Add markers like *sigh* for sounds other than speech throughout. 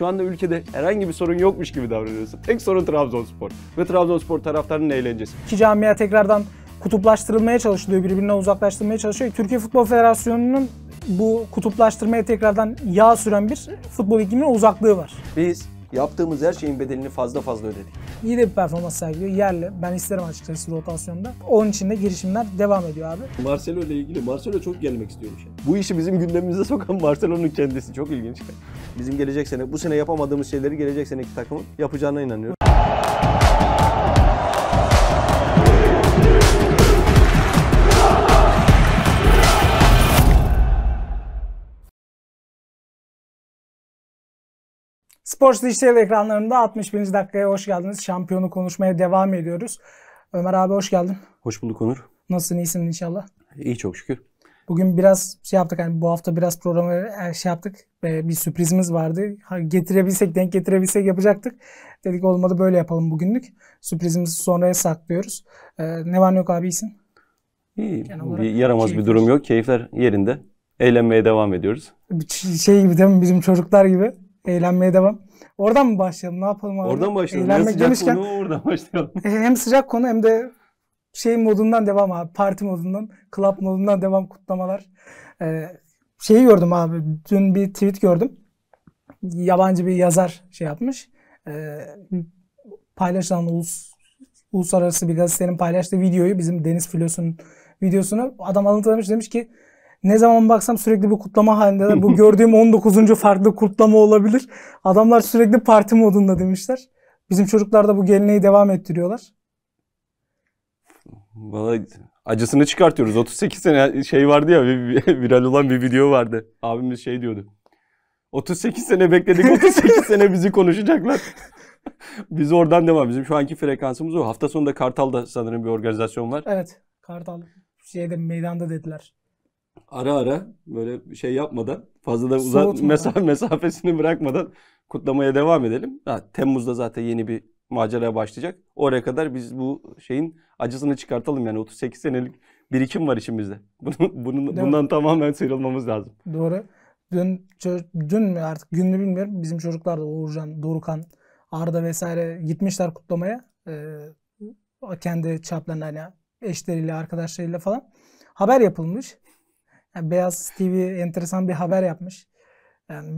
Şu anda ülkede herhangi bir sorun yokmuş gibi davranıyorsun. Tek sorun Trabzonspor ve Trabzonspor taraftarının eğlencesi. İki camia tekrardan kutuplaştırılmaya çalışılıyor, birbirinden uzaklaştırmaya çalışıyor. Türkiye Futbol Federasyonu'nun bu kutuplaştırmaya tekrardan yağ süren bir futbol iklimine uzaklığı var. Biz Yaptığımız her şeyin bedelini fazla fazla ödedik. İyi de bir performans sergiliyor. Yerli. Ben isterim açıkçası rotasyonda. Onun için de girişimler devam ediyor abi. Marcelo ile ilgili. Marcelo çok gelmek istiyormuş. Şey. Bu işi bizim gündemimize *laughs* sokan Marcelo'nun kendisi. Çok ilginç. Bizim gelecek sene, bu sene yapamadığımız şeyleri gelecek seneki takımın yapacağına inanıyorum. Sports Dijital ekranlarında 61. dakikaya hoş geldiniz. Şampiyonu konuşmaya devam ediyoruz. Ömer abi hoş geldin. Hoş bulduk Onur. Nasılsın İyisin inşallah? İyi çok şükür. Bugün biraz şey yaptık hani bu hafta biraz programı e, şey yaptık. E, bir sürprizimiz vardı. Getirebilsek denk getirebilsek yapacaktık. Dedik olmadı böyle yapalım bugünlük. Sürprizimizi sonraya saklıyoruz. E, ne var ne yok abi iyisin? İyi. Bir yaramaz keyifler. bir durum yok. Keyifler yerinde. Eğlenmeye devam ediyoruz. Şey gibi değil mi bizim çocuklar gibi. Eğlenmeye devam. Oradan mı başlayalım? Ne yapalım abi? Oradan başlayalım. Eğlenmek sıcak demişken, konu oradan başlayalım. *laughs* hem sıcak konu hem de şey modundan devam abi. Parti modundan, club modundan devam kutlamalar. Ee, şeyi gördüm abi. Dün bir tweet gördüm. Yabancı bir yazar şey yapmış. Ee, paylaşılan ulus, uluslararası bir gazetenin paylaştığı videoyu bizim Deniz Filos'un videosunu adam alıntılamış demiş ki ne zaman baksam sürekli bir kutlama halinde. Bu *laughs* gördüğüm 19. farklı kutlama olabilir. Adamlar sürekli parti modunda demişler. Bizim çocuklar da bu geleneği devam ettiriyorlar. Vallahi acısını çıkartıyoruz. 38 sene şey vardı ya *laughs* viral olan bir video vardı. Abimiz şey diyordu. 38 sene bekledik 38 sene bizi konuşacaklar. *laughs* Biz oradan devam. Bizim şu anki frekansımız o. Hafta sonunda Kartal'da sanırım bir organizasyon var. Evet. Kartal şeyde meydanda dediler ara ara böyle şey yapmadan fazla da uzat mesaf *laughs* mesafesini bırakmadan kutlamaya devam edelim. Ha, Temmuz'da zaten yeni bir maceraya başlayacak. Oraya kadar biz bu şeyin acısını çıkartalım yani 38 senelik birikim var içimizde. *laughs* Bunu bunun bundan mi? tamamen sıyrılmamız lazım. Doğru. Dün dün mü artık gününü bilmiyorum. Bizim çocuklar da Uğurcan, Dorukan, Arda vesaire gitmişler kutlamaya. Ee, kendi çaplarına hani eşleriyle, arkadaşlarıyla falan haber yapılmış. Yani Beyaz TV enteresan bir haber yapmış. Yani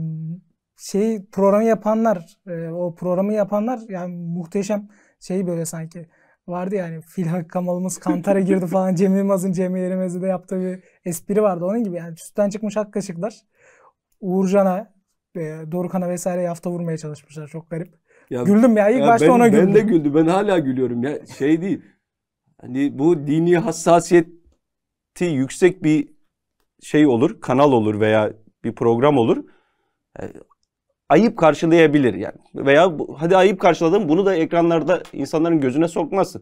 şey programı yapanlar, e, o programı yapanlar yani muhteşem şey böyle sanki vardı yani Filha Kamalımız Kantar'a girdi falan *laughs* Cem Yılmaz'ın Cem Yerimez'de de yaptığı bir espri vardı onun gibi yani sütten çıkmış hak kaşıklar Uğurcan'a e, Dorukan'a vesaire yafta vurmaya çalışmışlar çok garip. Ya, güldüm ya ilk ya başta ben, ona güldüm. Ben de güldüm ben hala gülüyorum ya şey değil hani bu dini hassasiyeti yüksek bir şey olur, kanal olur veya bir program olur. E, ayıp karşılayabilir yani. Veya hadi ayıp karşıladım bunu da ekranlarda insanların gözüne sokmazsın.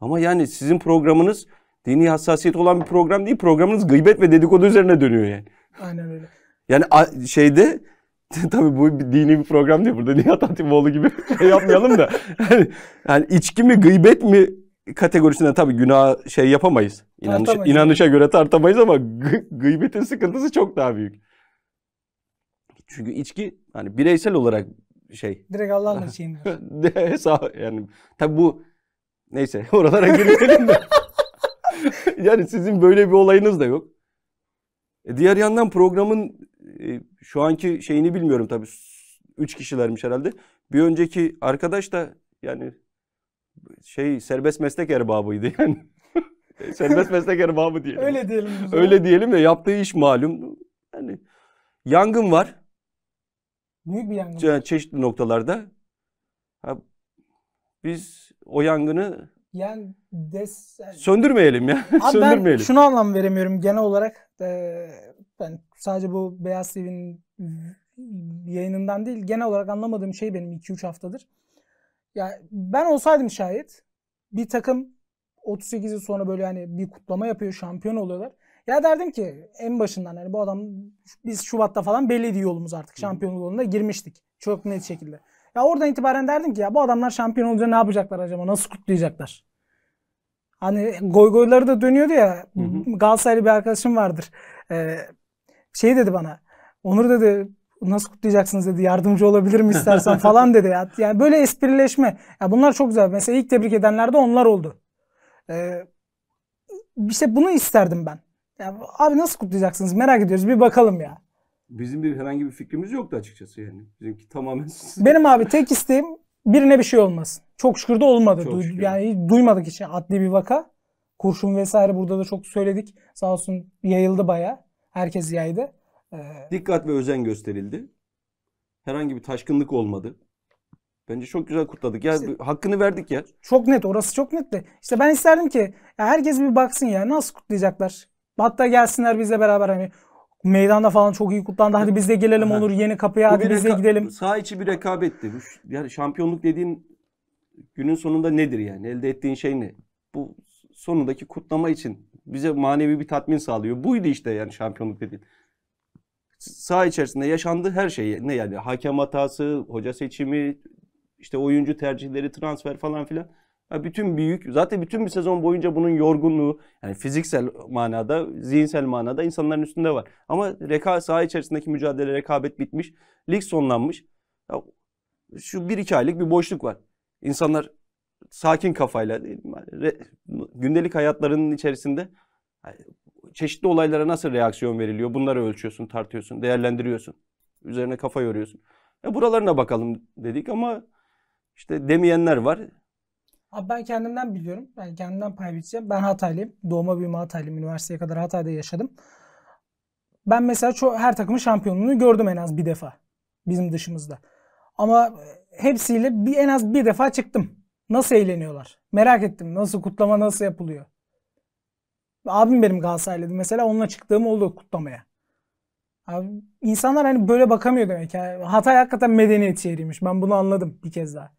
Ama yani sizin programınız dini hassasiyet olan bir program değil. Programınız gıybet ve dedikodu üzerine dönüyor yani. Aynen öyle. Yani şeyde *laughs* tabii bu bir dini bir program değil burada. Nihat Hatipoğlu gibi *laughs* şey yapmayalım da. yani, yani içki mi gıybet mi kategorisinde tabii günah şey yapamayız. İnanış, inanışa göre tartamayız ama gıybetin sıkıntısı çok daha büyük. Çünkü içki hani bireysel olarak şey. Direkt Allah'ın içeyim. *laughs* yani tabii bu neyse *laughs* oralara girmeyelim de. *laughs* yani sizin böyle bir olayınız da yok. E diğer yandan programın e, şu anki şeyini bilmiyorum tabii. Üç kişilermiş herhalde. Bir önceki arkadaş da yani şey serbest meslek erbabıydı yani. *laughs* serbest meslek erbabı diyelim. Öyle diyelim. Öyle diyelim de yaptığı iş malum. Yani yangın var. Büyük bir yangın. Çe- çeşitli noktalarda. Ha, biz o yangını yani des... söndürmeyelim ya. Abi *laughs* söndürmeyelim. Ben şunu anlam veremiyorum genel olarak. E, ben sadece bu Beyaz TV'nin yayınından değil genel olarak anlamadığım şey benim 2-3 haftadır. Ya ben olsaydım şayet bir takım 38 yıl sonra böyle hani bir kutlama yapıyor, şampiyon oluyorlar. Ya derdim ki en başından hani bu adam biz Şubat'ta falan belliydi yolumuz artık. şampiyon yoluna girmiştik. Çok net şekilde. Ya oradan itibaren derdim ki ya bu adamlar şampiyon olunca ne yapacaklar acaba? Nasıl kutlayacaklar? Hani goy goyları da dönüyordu ya. Hı hı. Galatasaraylı bir arkadaşım vardır. Ee, şey dedi bana. Onur dedi nasıl kutlayacaksınız dedi. Yardımcı olabilir mi istersen *laughs* falan dedi. Ya. Yani böyle esprileşme. Ya bunlar çok güzel. Mesela ilk tebrik edenler de onlar oldu. Ee, işte bunu isterdim ben. Ya, abi nasıl kutlayacaksınız merak ediyoruz bir bakalım ya. Bizim bir herhangi bir fikrimiz yoktu açıkçası yani. Bizimki tamamen Benim abi tek isteğim birine bir şey olmasın. Çok şükür de olmadı. Çok şükür. Yani duymadık hiç adli bir vaka. Kurşun vesaire burada da çok söyledik. Sağ olsun yayıldı baya. Herkes yaydı. Ee, Dikkat ve özen gösterildi. Herhangi bir taşkınlık olmadı. Bence çok güzel kutladık. Ya işte, hakkını verdik ya. Çok net orası çok net de. İşte ben isterdim ki herkes bir baksın ya nasıl kutlayacaklar. Hatta gelsinler bizle beraber hani meydanda falan çok iyi kutlandı. Hadi biz de gelelim olur yeni kapıya. Bu hadi biz de gidelim. Sağ içi bir rekabetti. Bu Yani şampiyonluk dediğin günün sonunda nedir yani? Elde ettiğin şey ne? Bu sonundaki kutlama için bize manevi bir tatmin sağlıyor. Buydu işte yani şampiyonluk dediğin saha içerisinde yaşandığı her şey ne yani hakem hatası, hoca seçimi, işte oyuncu tercihleri, transfer falan filan. Yani bütün büyük zaten bütün bir sezon boyunca bunun yorgunluğu yani fiziksel manada, zihinsel manada insanların üstünde var. Ama reka saha içerisindeki mücadele, rekabet bitmiş. Lig sonlanmış. Ya şu bir iki aylık bir boşluk var. İnsanlar sakin kafayla gündelik hayatlarının içerisinde çeşitli olaylara nasıl reaksiyon veriliyor? Bunları ölçüyorsun, tartıyorsun, değerlendiriyorsun. Üzerine kafa yoruyorsun. E buralarına bakalım dedik ama işte demeyenler var. Abi ben kendimden biliyorum. Ben kendimden pay biçeceğim. Ben Hataylıyım. Doğma büyüme Hataylıyım. Üniversiteye kadar Hatay'da yaşadım. Ben mesela ço- her takımın şampiyonluğunu gördüm en az bir defa. Bizim dışımızda. Ama hepsiyle bir, en az bir defa çıktım. Nasıl eğleniyorlar? Merak ettim. Nasıl kutlama nasıl yapılıyor? Abim benim Galatasaraylıydı mesela onunla çıktığım oldu kutlamaya. Abi, insanlar hani böyle bakamıyor demek. Yani Hatay hakikaten medeniyet şehriymiş. Ben bunu anladım bir kez daha.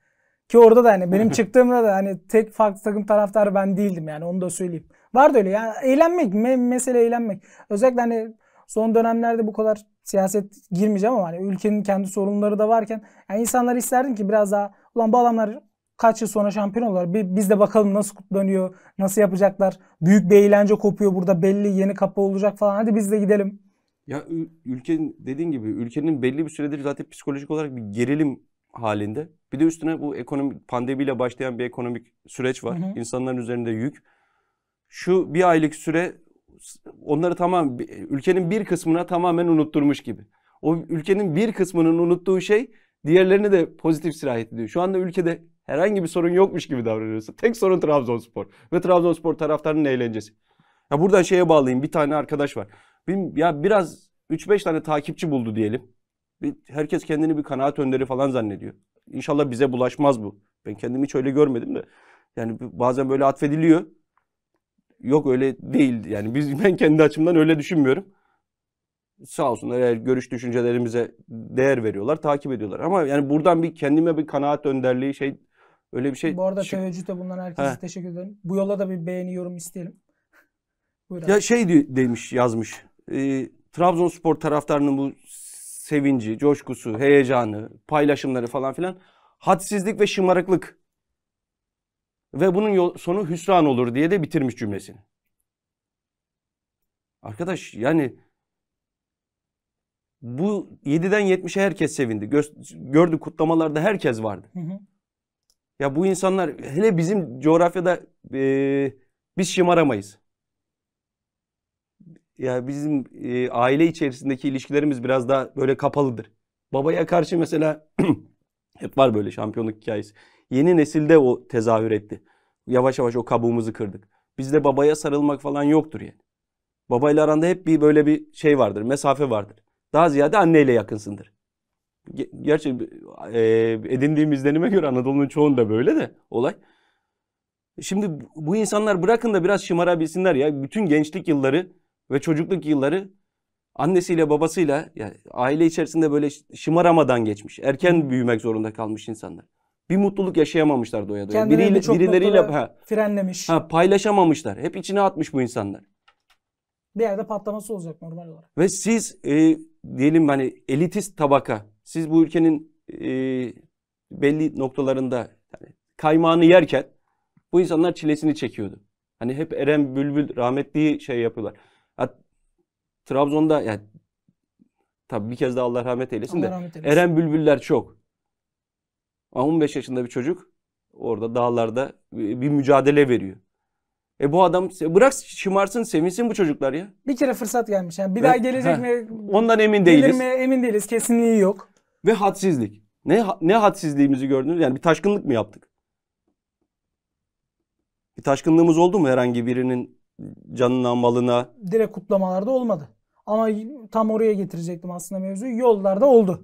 Ki orada da hani benim *laughs* çıktığımda da hani tek farklı takım taraftarı ben değildim yani onu da söyleyeyim. Vardı öyle ya eğlenmek me- mesele eğlenmek. Özellikle hani son dönemlerde bu kadar siyaset girmeyeceğim ama hani ülkenin kendi sorunları da varken yani insanlar isterdim ki biraz daha ulan bu adamlar Kaç yıl sonra şampiyon olurlar. Bir, biz de bakalım nasıl kutlanıyor, nasıl yapacaklar. Büyük bir eğlence kopuyor burada belli yeni kapı olacak falan. Hadi biz de gidelim. Ya ülkenin dediğin gibi ülkenin belli bir süredir zaten psikolojik olarak bir gerilim halinde. Bir de üstüne bu ekonomik pandemiyle başlayan bir ekonomik süreç var. Hı hı. İnsanların üzerinde yük. Şu bir aylık süre onları tamam ülkenin bir kısmına tamamen unutturmuş gibi. O ülkenin bir kısmının unuttuğu şey diğerlerini de pozitif sirayet ediyor. Şu anda ülkede herhangi bir sorun yokmuş gibi davranıyorsun. Tek sorun Trabzonspor ve Trabzonspor taraftarının eğlencesi. Ya buradan şeye bağlayayım. Bir tane arkadaş var. Benim, ya biraz 3-5 tane takipçi buldu diyelim. Bir, herkes kendini bir kanaat önderi falan zannediyor. İnşallah bize bulaşmaz bu. Ben kendimi hiç öyle görmedim de. Yani bazen böyle atfediliyor. Yok öyle değil. Yani biz *laughs* ben kendi açımdan öyle düşünmüyorum. Sağ olsunlar eğer görüş düşüncelerimize değer veriyorlar, takip ediyorlar. Ama yani buradan bir kendime bir kanaat önderliği şey Öyle bir şey. Bu arada teveccühte bulunan herkese He. teşekkür ederim. Bu yola da bir beğeni yorum isteyelim. *laughs* Buyur ya şey demiş yazmış. E, Trabzonspor taraftarının bu sevinci, coşkusu, heyecanı, paylaşımları falan filan hadsizlik ve şımarıklık. Ve bunun yol, sonu hüsran olur diye de bitirmiş cümlesini. Arkadaş yani bu 7'den 70'e herkes sevindi. Gördü kutlamalarda herkes vardı. Hı hı. Ya bu insanlar hele bizim coğrafyada e, biz şımaramayız. Ya bizim e, aile içerisindeki ilişkilerimiz biraz daha böyle kapalıdır. Babaya karşı mesela *clears throat* hep var böyle şampiyonluk hikayesi. Yeni nesilde o tezahür etti. Yavaş yavaş o kabuğumuzu kırdık. Bizde babaya sarılmak falan yoktur yani. Babayla aranda hep bir böyle bir şey vardır, mesafe vardır. Daha ziyade anneyle yakınsındır gerçi e, edindiğim izlenime göre Anadolu'nun çoğunda böyle de olay. Şimdi bu insanlar bırakın da biraz şımarabilsinler ya. Bütün gençlik yılları ve çocukluk yılları annesiyle babasıyla yani aile içerisinde böyle şımaramadan geçmiş. Erken büyümek zorunda kalmış insanlar. Bir mutluluk yaşayamamışlar doya doya. Kendilerini Biriyle, çok birileriyle ha, frenlemiş. Ha, paylaşamamışlar. Hep içine atmış bu insanlar. Bir yerde patlaması olacak normal olarak. Ve siz e, diyelim hani elitist tabaka siz bu ülkenin e, belli noktalarında yani kaymağını yerken bu insanlar çilesini çekiyordu. Hani hep Eren Bülbül rahmetli şey yapıyorlar. Ya, Trabzon'da yani tabii bir kez daha Allah rahmet eylesin Allah de rahmet eylesin. Eren Bülbüller çok. 15 yaşında bir çocuk orada dağlarda bir mücadele veriyor. E bu adam bırak şımarsın sevinsin bu çocuklar ya. Bir kere fırsat gelmiş yani bir Ve, daha gelecek heh, mi? Ondan emin değiliz. Mi, emin değiliz kesinliği yok ve hadsizlik. Ne ne hadsizliğimizi gördünüz? Yani bir taşkınlık mı yaptık? Bir taşkınlığımız oldu mu herhangi birinin canına, malına? Direkt kutlamalarda olmadı. Ama tam oraya getirecektim aslında mevzu Yollarda oldu.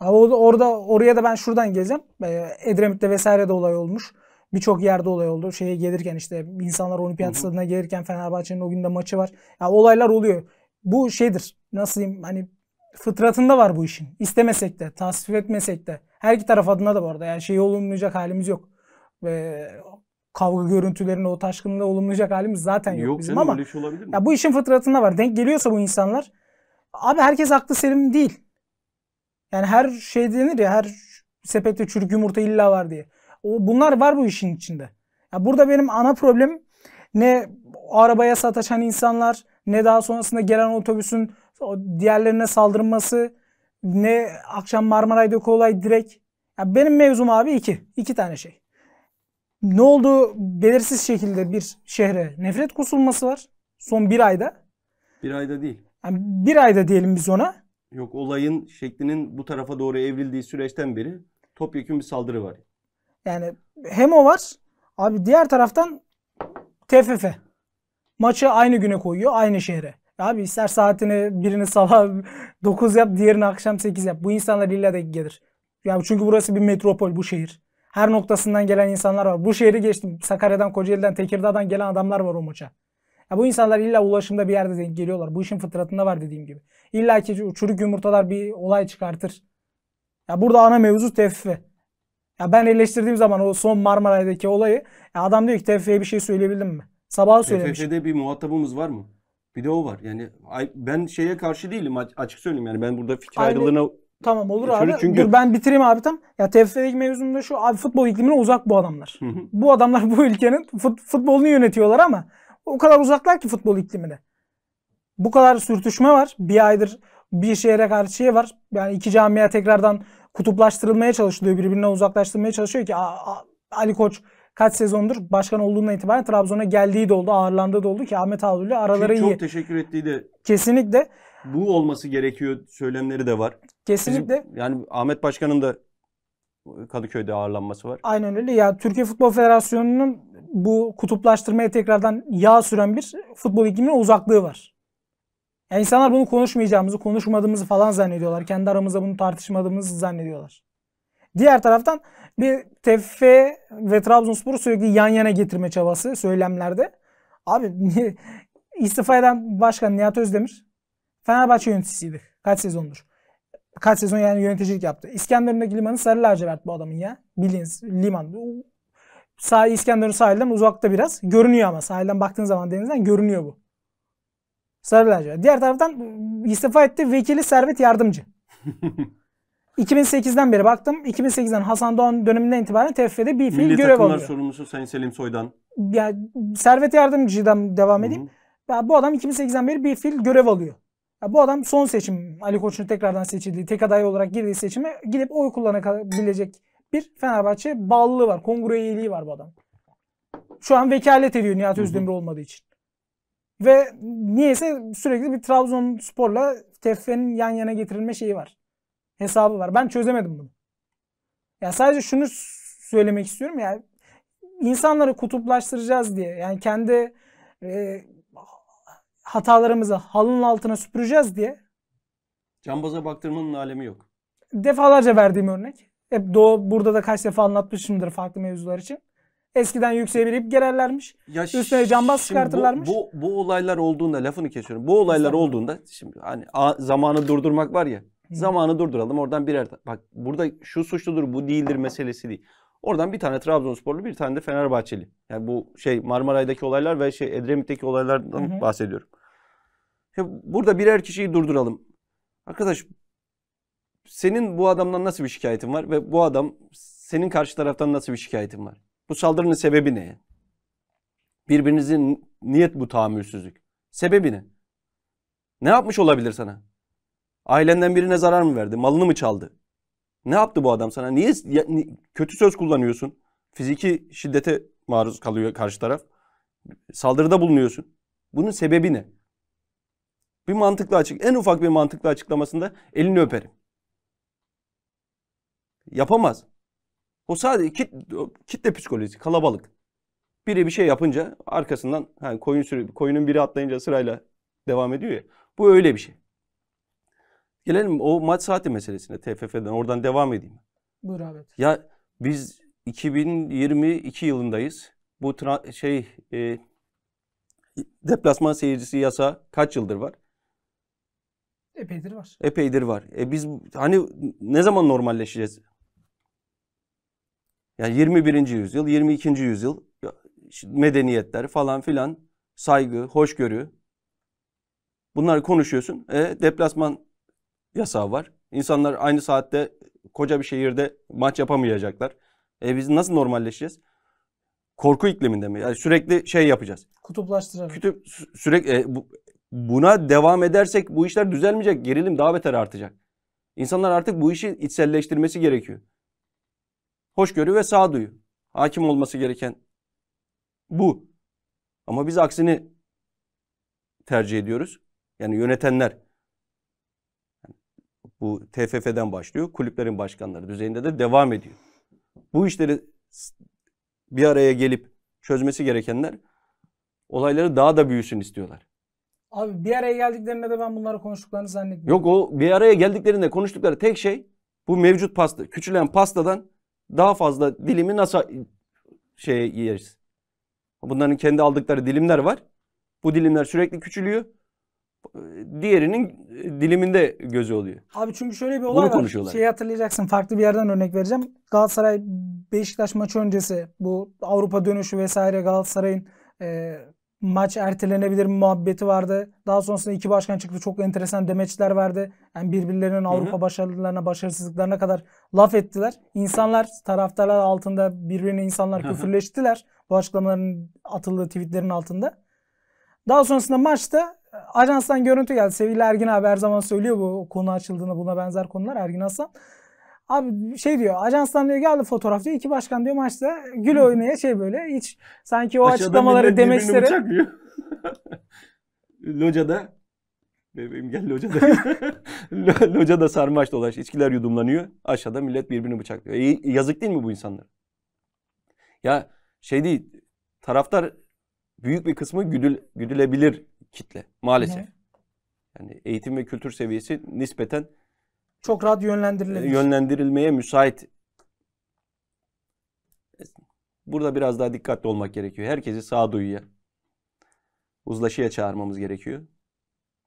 Ama orada oraya da ben şuradan geleceğim. Ee, Edremit'te vesaire de olay olmuş. Birçok yerde olay oldu. Şeye gelirken işte insanlar olimpiyat stadına gelirken Fenerbahçe'nin o gün de maçı var. Ya olaylar oluyor. Bu şeydir. Nasıl diyeyim? Hani fıtratında var bu işin. İstemesek de, tasvip etmesek de. Her iki taraf adına da bu arada. Yani şeyi olunmayacak halimiz yok. Ve kavga görüntülerine o taşkınlığı olunmayacak halimiz zaten yok, yok bizim ama. Şey olabilir mi? Ya bu işin fıtratında var. Denk geliyorsa bu insanlar. Abi herkes haklı selim değil. Yani her şey denir ya her sepette çürük yumurta illa var diye. O, bunlar var bu işin içinde. Ya burada benim ana problem ne arabaya sataşan insanlar ne daha sonrasında gelen otobüsün diğerlerine saldırması ne akşam Marmaray'daki olay direkt. Ya benim mevzum abi iki. iki tane şey. Ne oldu belirsiz şekilde bir şehre nefret kusulması var. Son bir ayda. Bir ayda değil. Yani bir ayda diyelim biz ona. Yok olayın şeklinin bu tarafa doğru evrildiği süreçten beri topyekun bir saldırı var. Yani hem o var. Abi diğer taraftan TFF. Maçı aynı güne koyuyor aynı şehre. Abi ister saatini birini sabah 9 *laughs* yap diğerini akşam 8 yap. Bu insanlar illa da gelir. Yani çünkü burası bir metropol bu şehir. Her noktasından gelen insanlar var. Bu şehri geçtim. Sakarya'dan, Kocaeli'den, Tekirdağ'dan gelen adamlar var o maça. Ya bu insanlar illa ulaşımda bir yerde denk geliyorlar. Bu işin fıtratında var dediğim gibi. İlla ki çürük yumurtalar bir olay çıkartır. Ya burada ana mevzu teffe. Ya ben eleştirdiğim zaman o son Marmaray'daki olayı adam diyor ki teffeye bir şey söyleyebildim mi? Sabah söylemiş. TFF'de bir muhatabımız var mı? Bir de o var. Yani ben şeye karşı değilim açık söyleyeyim. Yani ben burada fikir Aynı... ayrılığına Tamam olur abi. Çünkü... Dur ben bitireyim abi tam. Ya TFF'deki mevzumda şu abi futbol iklimine uzak bu adamlar. Bu adamlar bu ülkenin fut, futbolunu yönetiyorlar ama o kadar uzaklar ki futbol iklimine. Bu kadar sürtüşme var. Bir aydır bir şehre karşı şey var. Yani iki camiye tekrardan kutuplaştırılmaya çalışılıyor. Birbirinden uzaklaştırmaya çalışıyor ki a, a, Ali Koç kaç sezondur başkan olduğundan itibaren Trabzon'a geldiği de oldu, ağırlandığı da oldu ki Ahmet Ağulu araları çok iyi. Çok teşekkür ettiği de. Kesinlikle. Bu olması gerekiyor söylemleri de var. Kesinlikle. Bizim, yani Ahmet Başkan'ın da Kadıköy'de ağırlanması var. Aynen öyle. Yani Türkiye Futbol Federasyonu'nun bu kutuplaştırmaya tekrardan yağ süren bir futbol ikliminin uzaklığı var. Yani insanlar bunu konuşmayacağımızı, konuşmadığımızı falan zannediyorlar. Kendi aramızda bunu tartışmadığımızı zannediyorlar. Diğer taraftan bir TFF ve Trabzonspor'u sürekli yan yana getirme çabası söylemlerde. Abi *laughs* istifa eden başkan Nihat Özdemir Fenerbahçe yöneticisiydi. Kaç sezondur. Kaç sezon yani yöneticilik yaptı. İskenderun'daki limanı sarı lacivert bu adamın ya. Bildiğiniz liman. Sağ İskenderun sahilden uzakta biraz. Görünüyor ama sahilden baktığın zaman denizden görünüyor bu. Sarı lacivert. Diğer taraftan istifa etti vekili Servet Yardımcı. *laughs* 2008'den beri baktım. 2008'den Hasan Doğan döneminden itibaren TFF'de bir fiil görev alıyor. Milli takımlar sorumlusu Sayın Selim Soydan. Ya, servet yardımcıdan devam edeyim. Hı-hı. Ya, bu adam 2008'den beri bir fiil görev alıyor. Ya, bu adam son seçim Ali Koç'un tekrardan seçildiği, tek aday olarak girdiği seçime gidip oy kullanabilecek bir Fenerbahçe bağlılığı var. Kongre üyeliği var bu adam. Şu an vekalet ediyor Nihat Özdemir olmadığı için. Ve niyeyse sürekli bir Trabzonspor'la TFF'nin yan yana getirilme şeyi var hesabı var. Ben çözemedim bunu. Ya sadece şunu söylemek istiyorum yani insanları kutuplaştıracağız diye yani kendi e, hatalarımızı halının altına süpüreceğiz diye cambaza baktırmanın alemi yok. Defalarca verdiğim örnek. Hep doğu burada da kaç defa anlatmışımdır farklı mevzular için. Eskiden yükseğe bir gererlermiş. Ya üstüne cambaz çıkartırlarmış. Bu, bu, bu olaylar olduğunda lafını kesiyorum. Bu olaylar olduğunda şimdi hani a, zamanı durdurmak var ya. Zamanı durduralım. Oradan birer bak burada şu suçludur, bu değildir meselesi değil. Oradan bir tane Trabzonsporlu, bir tane de Fenerbahçeli. Yani bu şey Marmaray'daki olaylar ve şey Edremit'teki olaylardan hı hı. bahsediyorum. Ya burada birer kişiyi durduralım. Arkadaş senin bu adamdan nasıl bir şikayetin var ve bu adam senin karşı taraftan nasıl bir şikayetin var? Bu saldırının sebebi ne? Birbirinizin niyet bu tahammülsüzlük. Sebebi ne? Ne yapmış olabilir sana? Ailenden birine zarar mı verdi? Malını mı çaldı? Ne yaptı bu adam sana? Niye kötü söz kullanıyorsun? Fiziki şiddete maruz kalıyor karşı taraf. Saldırıda bulunuyorsun. Bunun sebebi ne? Bir mantıklı açık, en ufak bir mantıklı açıklamasında elini öperim. Yapamaz. O sadece kit, kitle psikolojisi, kalabalık. Biri bir şey yapınca arkasından hani koyun sürü, koyunun biri atlayınca sırayla devam ediyor ya. Bu öyle bir şey. Gelelim o maç saati meselesine TFF'den oradan devam edeyim. Buyur abi. Ya biz 2022 yılındayız. Bu tra- şey e, deplasman seyircisi yasa kaç yıldır var? Epeydir var. Epeydir var. E biz hani ne zaman normalleşeceğiz? Yani 21. yüzyıl, 22. yüzyıl medeniyetler falan filan saygı, hoşgörü. Bunları konuşuyorsun. E deplasman yasağı var. İnsanlar aynı saatte koca bir şehirde maç yapamayacaklar. E biz nasıl normalleşeceğiz? Korku ikliminde mi? Yani sürekli şey yapacağız. Kutuplaştıralım. Kütüp, sürekli e, bu, buna devam edersek bu işler düzelmeyecek. Gerilim daha beter artacak. İnsanlar artık bu işi içselleştirmesi gerekiyor. Hoşgörü ve sağduyu. Hakim olması gereken bu. Ama biz aksini tercih ediyoruz. Yani yönetenler. Bu TFF'den başlıyor. Kulüplerin başkanları düzeyinde de devam ediyor. Bu işleri bir araya gelip çözmesi gerekenler olayları daha da büyüsün istiyorlar. Abi bir araya geldiklerinde de ben bunları konuştuklarını zannetmiyorum. Yok o bir araya geldiklerinde konuştukları tek şey bu mevcut pasta, küçülen pastadan daha fazla dilimi nasıl şey yeriz. Bunların kendi aldıkları dilimler var. Bu dilimler sürekli küçülüyor. E, diğerinin e, diliminde gözü oluyor. Abi çünkü şöyle bir olay Bunu var. Şeyi hatırlayacaksın. Farklı bir yerden örnek vereceğim. Galatasaray Beşiktaş maçı öncesi bu Avrupa dönüşü vesaire Galatasaray'ın e, maç ertelenebilir muhabbeti vardı. Daha sonrasında iki başkan çıktı. Çok enteresan demeçler verdi. Yani birbirlerinin Avrupa Hı-hı. başarılarına, başarısızlıklarına kadar laf ettiler. İnsanlar taraftarlar altında birbirine insanlar Hı-hı. küfürleştiler. Bu açıklamaların atıldığı tweetlerin altında. Daha sonrasında maçta ajanstan görüntü geldi. Sevgili Ergin abi her zaman söylüyor bu konu açıldığını buna benzer konular Ergin Aslan. Abi şey diyor ajanstan diyor geldi fotoğraf diyor iki başkan diyor maçta gül oynaya şey böyle hiç sanki o Aşağıdan açıklamaları demeçleri. *laughs* Locada bebeğim gel locada. *laughs* locada sarmaş dolaş içkiler yudumlanıyor aşağıda millet birbirini bıçaklıyor. E, yazık değil mi bu insanlar? Ya şey değil taraftar büyük bir kısmı güdül, güdülebilir kitle maalesef. Hı. Yani eğitim ve kültür seviyesi nispeten çok rahat yönlendirilebilir. Yönlendirilmeye müsait. Burada biraz daha dikkatli olmak gerekiyor. Herkesi sağduyuya, uzlaşıya çağırmamız gerekiyor.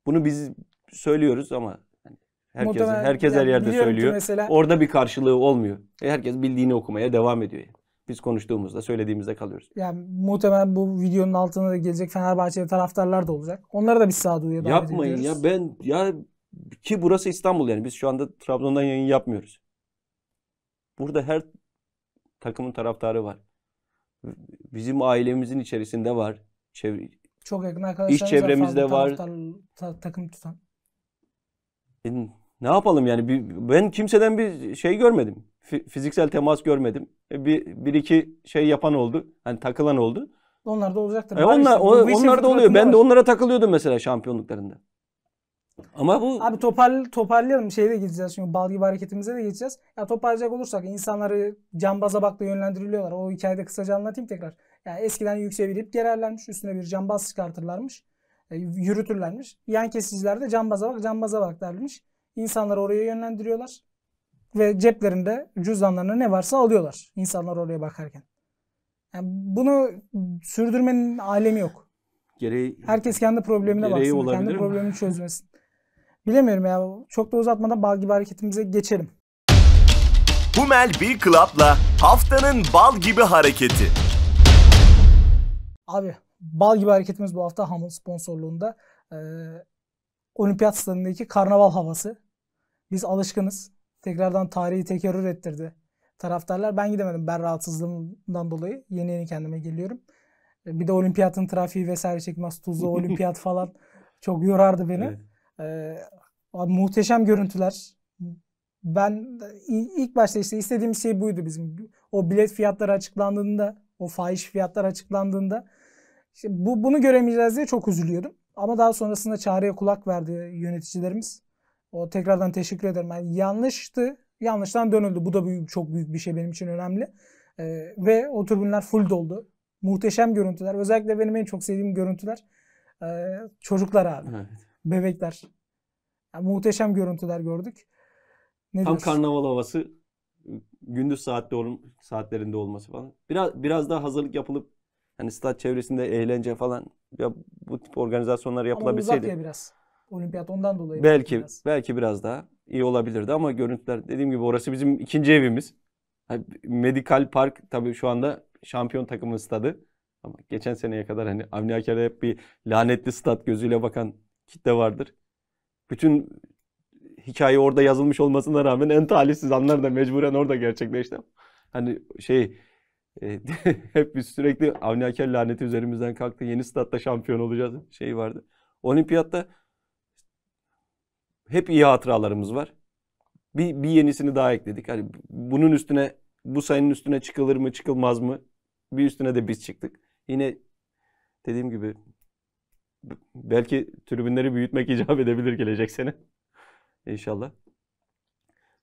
Bunu biz söylüyoruz ama herkes, herkes her yerde söylüyor. Mesela... Orada bir karşılığı olmuyor. E, herkes bildiğini okumaya devam ediyor. Yani biz konuştuğumuzda, söylediğimizde kalıyoruz. Yani muhtemelen bu videonun altına da gelecek Fenerbahçeli taraftarlar da olacak. Onlara da biz sağduyuya davet Yapmayın ediyoruz. ya ben ya ki burası İstanbul yani biz şu anda Trabzon'dan yayın yapmıyoruz. Burada her takımın taraftarı var. Bizim ailemizin içerisinde var. Çevre, Çok yakın arkadaşlarımız iş çevremizde var. Ta, takım tutan. E, ne yapalım yani ben kimseden bir şey görmedim fiziksel temas görmedim. E, bir, bir iki şey yapan oldu. Hani takılan oldu. Onlar da olacaktır. E onlar işte, o, onlar da oluyor. Ben var. de onlara takılıyordum mesela şampiyonluklarında. Ama bu Abi topar toparlayalım. Şeye de gideceğiz şimdi. Bal gibi hareketimize de geçeceğiz. Ya toparlayacak olursak insanları cambaza bakla yönlendiriliyorlar. O hikayede kısaca anlatayım tekrar. Yani eskiden yükseğe bir gererlermiş. Üstüne bir cambaz çıkartırlarmış. E, yürütürlermiş. Yan kesiciler de cambaza bak cambaza bak dermiş. İnsanları oraya yönlendiriyorlar ve ceplerinde cüzdanlarına ne varsa alıyorlar insanlar oraya bakarken. Yani bunu sürdürmenin alemi yok. Gereği, Herkes kendi problemine baksın, kendi problemini çözmesin. Bilemiyorum ya. Çok da uzatmadan bal gibi hareketimize geçelim. Humel bir Club'la haftanın bal gibi hareketi. Abi bal gibi hareketimiz bu hafta Hamel sponsorluğunda. Ee, olimpiyat stadındaki karnaval havası. Biz alışkınız. Tekrardan tarihi tekerrür ettirdi taraftarlar. Ben gidemedim ben rahatsızlığımdan dolayı. Yeni yeni kendime geliyorum. E, bir de olimpiyatın trafiği vesaire çekmez. Tuzlu *laughs* olimpiyat falan çok yorardı beni. Evet. Ee, muhteşem görüntüler. Ben ilk başta işte istediğim şey buydu bizim. O bilet fiyatları açıklandığında, o fahiş fiyatlar açıklandığında işte bu bunu göremeyeceğiz diye çok üzülüyordum. Ama daha sonrasında çağrıya kulak verdi yöneticilerimiz. O tekrardan teşekkür ederim. Yani yanlıştı. Yanlıştan dönüldü. Bu da büyük, çok büyük bir şey benim için önemli. Ee, ve o tribünler full doldu. Muhteşem görüntüler. Özellikle benim en çok sevdiğim görüntüler e, çocuklar abi. Evet. Bebekler. Yani muhteşem görüntüler gördük. Ne Tam diyorsun? karnaval havası gündüz saatte ol, saatlerinde olması falan. Biraz biraz daha hazırlık yapılıp hani stat çevresinde eğlence falan ya bu tip organizasyonlar yapılabilseydi. Ama uzak ya biraz. Olimpiyat ondan dolayı. Belki biraz. belki biraz daha iyi olabilirdi ama görüntüler dediğim gibi orası bizim ikinci evimiz. Hani Medical Park tabii şu anda şampiyon takımın stadı. Ama geçen seneye kadar hani Avni Aker'e hep bir lanetli stat gözüyle bakan kitle vardır. Bütün hikaye orada yazılmış olmasına rağmen en talihsiz anlar da mecburen orada gerçekleşti. Hani şey e, *laughs* hep biz sürekli Avni Aker laneti üzerimizden kalktı. Yeni statta şampiyon olacağız şey vardı. Olimpiyatta hep iyi hatıralarımız var. Bir, bir yenisini daha ekledik. Hani bunun üstüne bu sayının üstüne çıkılır mı çıkılmaz mı? Bir üstüne de biz çıktık. Yine dediğim gibi belki tribünleri büyütmek icap edebilir gelecek sene. İnşallah.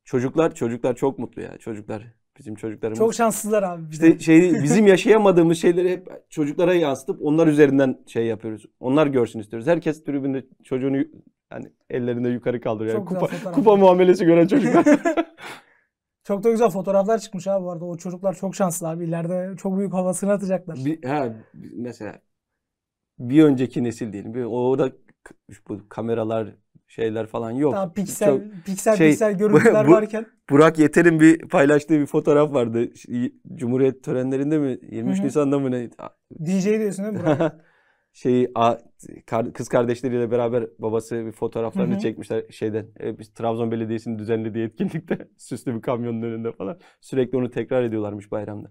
Çocuklar çocuklar çok mutlu ya. Çocuklar bizim çocuklarımız. Çok şanssızlar abi. Bizim. İşte şey *laughs* bizim yaşayamadığımız şeyleri hep çocuklara yansıtıp onlar üzerinden şey yapıyoruz. Onlar görsün istiyoruz. Herkes tribünde çocuğunu yani ellerinde yukarı kaldırıyor. Yani kupa, kupa muamelesi gören çocuklar. *laughs* *laughs* çok da güzel fotoğraflar çıkmış abi bu arada. O çocuklar çok şanslı abi. İleride çok büyük havasını atacaklar. Bir, ha, mesela bir önceki nesil diyelim. Bir, da bu kameralar şeyler falan yok. Daha piksel Çok, piksel şey, piksel görüntüler bu, varken. Burak Yeter'in bir paylaştığı bir fotoğraf vardı. Cumhuriyet törenlerinde mi 23 Hı-hı. Nisan'da mı ne? DJ diyorsun değil mi Burak? *laughs* şeyi a, kar, kız kardeşleriyle beraber babası bir fotoğraflarını Hı-hı. çekmişler şeyden. E, biz Trabzon Belediyesi'nin düzenlediği etkinlikte *laughs* süslü bir kamyonun önünde falan. Sürekli onu tekrar ediyorlarmış bayramda.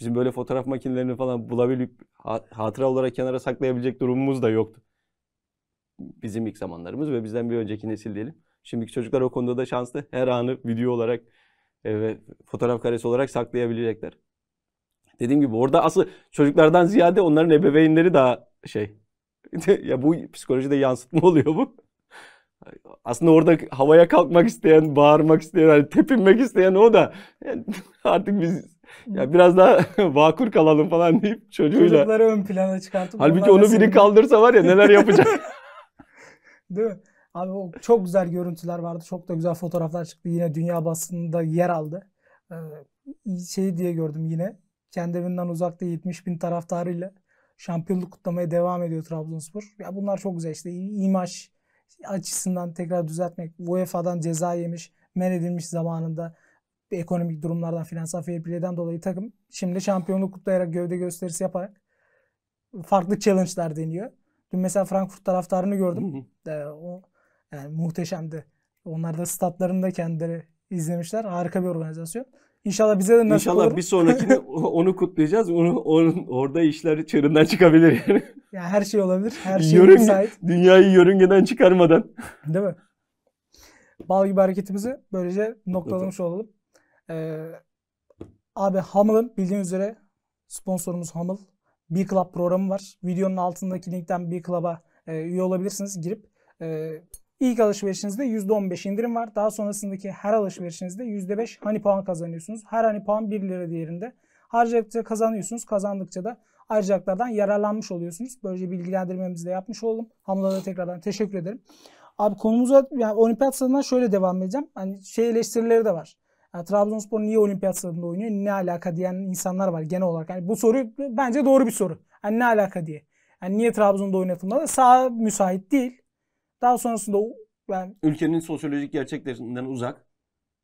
Bizim böyle fotoğraf makinelerini falan bulabilip hatıra olarak kenara saklayabilecek durumumuz da yoktu. Bizim ilk zamanlarımız ve bizden bir önceki nesil diyelim. Şimdiki çocuklar o konuda da şanslı. Her anı video olarak e, ve fotoğraf karesi olarak saklayabilecekler. Dediğim gibi orada asıl çocuklardan ziyade onların ebeveynleri daha şey *laughs* ya bu psikolojide yansıtma oluyor bu. Aslında orada havaya kalkmak isteyen, bağırmak isteyen, hani tepinmek isteyen o da yani *laughs* artık biz ya biraz daha *laughs* vakur kalalım falan deyip çocuğuyla. Çocukları ön plana çıkartıp. Halbuki onu biri kaldırsa var ya neler yapacak. Değil mi? Abi o çok güzel görüntüler vardı. Çok da güzel fotoğraflar çıktı. Yine dünya basında yer aldı. Ee, şey diye gördüm yine. Kendi evinden uzakta 70 bin taraftarıyla şampiyonluk kutlamaya devam ediyor Trabzonspor. Ya bunlar çok güzel işte imaj açısından tekrar düzeltmek. UEFA'dan ceza yemiş, men edilmiş zamanında ekonomik durumlardan, finansal fair play'den dolayı takım şimdi şampiyonluk kutlayarak gövde gösterisi yaparak farklı challenge'lar deniyor. Dün mesela Frankfurt taraftarını gördüm. Hı o yani muhteşemdi. Onlar da statlarında kendileri izlemişler. Harika bir organizasyon. İnşallah bize de nasip İnşallah olur. bir sonrakini *laughs* onu kutlayacağız. Onu, onun, orada işler çığırından çıkabilir yani. Ya her şey olabilir. Her şey Yörünge, müsait. Dünyayı yörüngeden çıkarmadan. Değil mi? Bal gibi hareketimizi böylece noktalamış evet. olalım. Ee, abi Hamil'ın bildiğiniz üzere sponsorumuz Hamil. B Club programı var. Videonun altındaki linkten B Club'a e, üye olabilirsiniz. Girip e, İlk alışverişinizde %15 indirim var. Daha sonrasındaki her alışverişinizde %5 hani puan kazanıyorsunuz. Her hani puan 1 lira değerinde. Harcadıkça kazanıyorsunuz. Kazandıkça da harcayacaklardan yararlanmış oluyorsunuz. Böylece bilgilendirmemizi de yapmış oldum. Hamla'da tekrardan teşekkür ederim. Abi konumuza yani olimpiyat sınavından şöyle devam edeceğim. Hani şey eleştirileri de var. Yani Trabzonspor niye olimpiyat sınavında oynuyor? Ne alaka diyen insanlar var genel olarak. Yani bu soru bence doğru bir soru. Yani ne alaka diye. Yani niye Trabzon'da oynatılmalı? Sağ müsait değil. Daha sonrasında yani ülkenin sosyolojik gerçeklerinden uzak,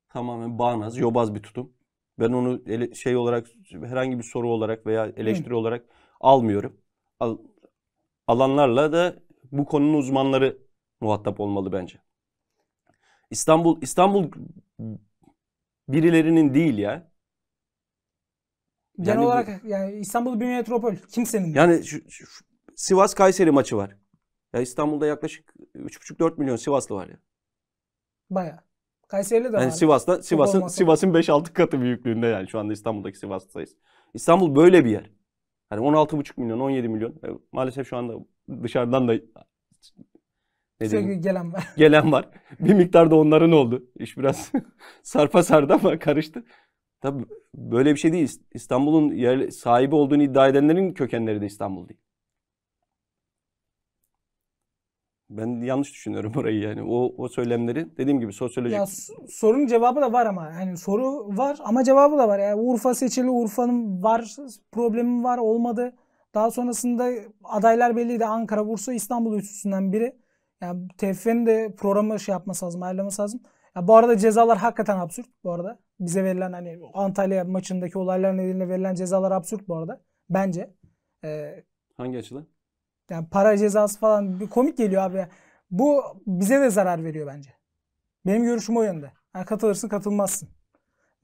tamamen bağnaz, yobaz bir tutum. Ben onu ele, şey olarak herhangi bir soru olarak veya eleştiri Hı. olarak almıyorum. Al, alanlarla da bu konunun uzmanları muhatap olmalı bence. İstanbul İstanbul birilerinin değil ya. Genel yani olarak bu, yani İstanbul bir metropol kimsenin. Yani şu, şu, Sivas Kayseri maçı var. Ya İstanbul'da yaklaşık 3,5-4 milyon Sivaslı var ya. Baya. Kayseri'de de yani var. Sivas'ta Sivas'ın Sivas'ın 5-6 katı büyüklüğünde yani şu anda İstanbul'daki Sivas sayısı. İstanbul böyle bir yer. Hani 16,5 milyon, 17 milyon. E, maalesef şu anda dışarıdan da ne Sürekli gelen var. *laughs* Gelen var. Bir miktar da onların oldu. İş biraz *laughs* sarpa sardı ama karıştı. Tabii böyle bir şey değil. İstanbul'un yer sahibi olduğunu iddia edenlerin kökenleri de İstanbul değil. Ben yanlış düşünüyorum *laughs* orayı yani. O o söylemleri dediğim gibi sosyolojik. Ya sorunun cevabı da var ama. Yani soru var ama cevabı da var. Yani Urfa seçili, Urfa'nın var problemi var olmadı. Daha sonrasında adaylar belliydi. Ankara, Bursa, İstanbul üçlüsünden biri. Yani TFF'nin de programı şey yapması lazım, ayarlaması lazım. Ya bu arada cezalar hakikaten absürt bu arada. Bize verilen hani Antalya maçındaki olaylar nedeniyle verilen cezalar absürt bu arada. Bence. Ee, Hangi açıdan? Yani para cezası falan bir komik geliyor abi. Bu bize de zarar veriyor bence. Benim görüşüm o yönde. Yani katılırsın katılmazsın.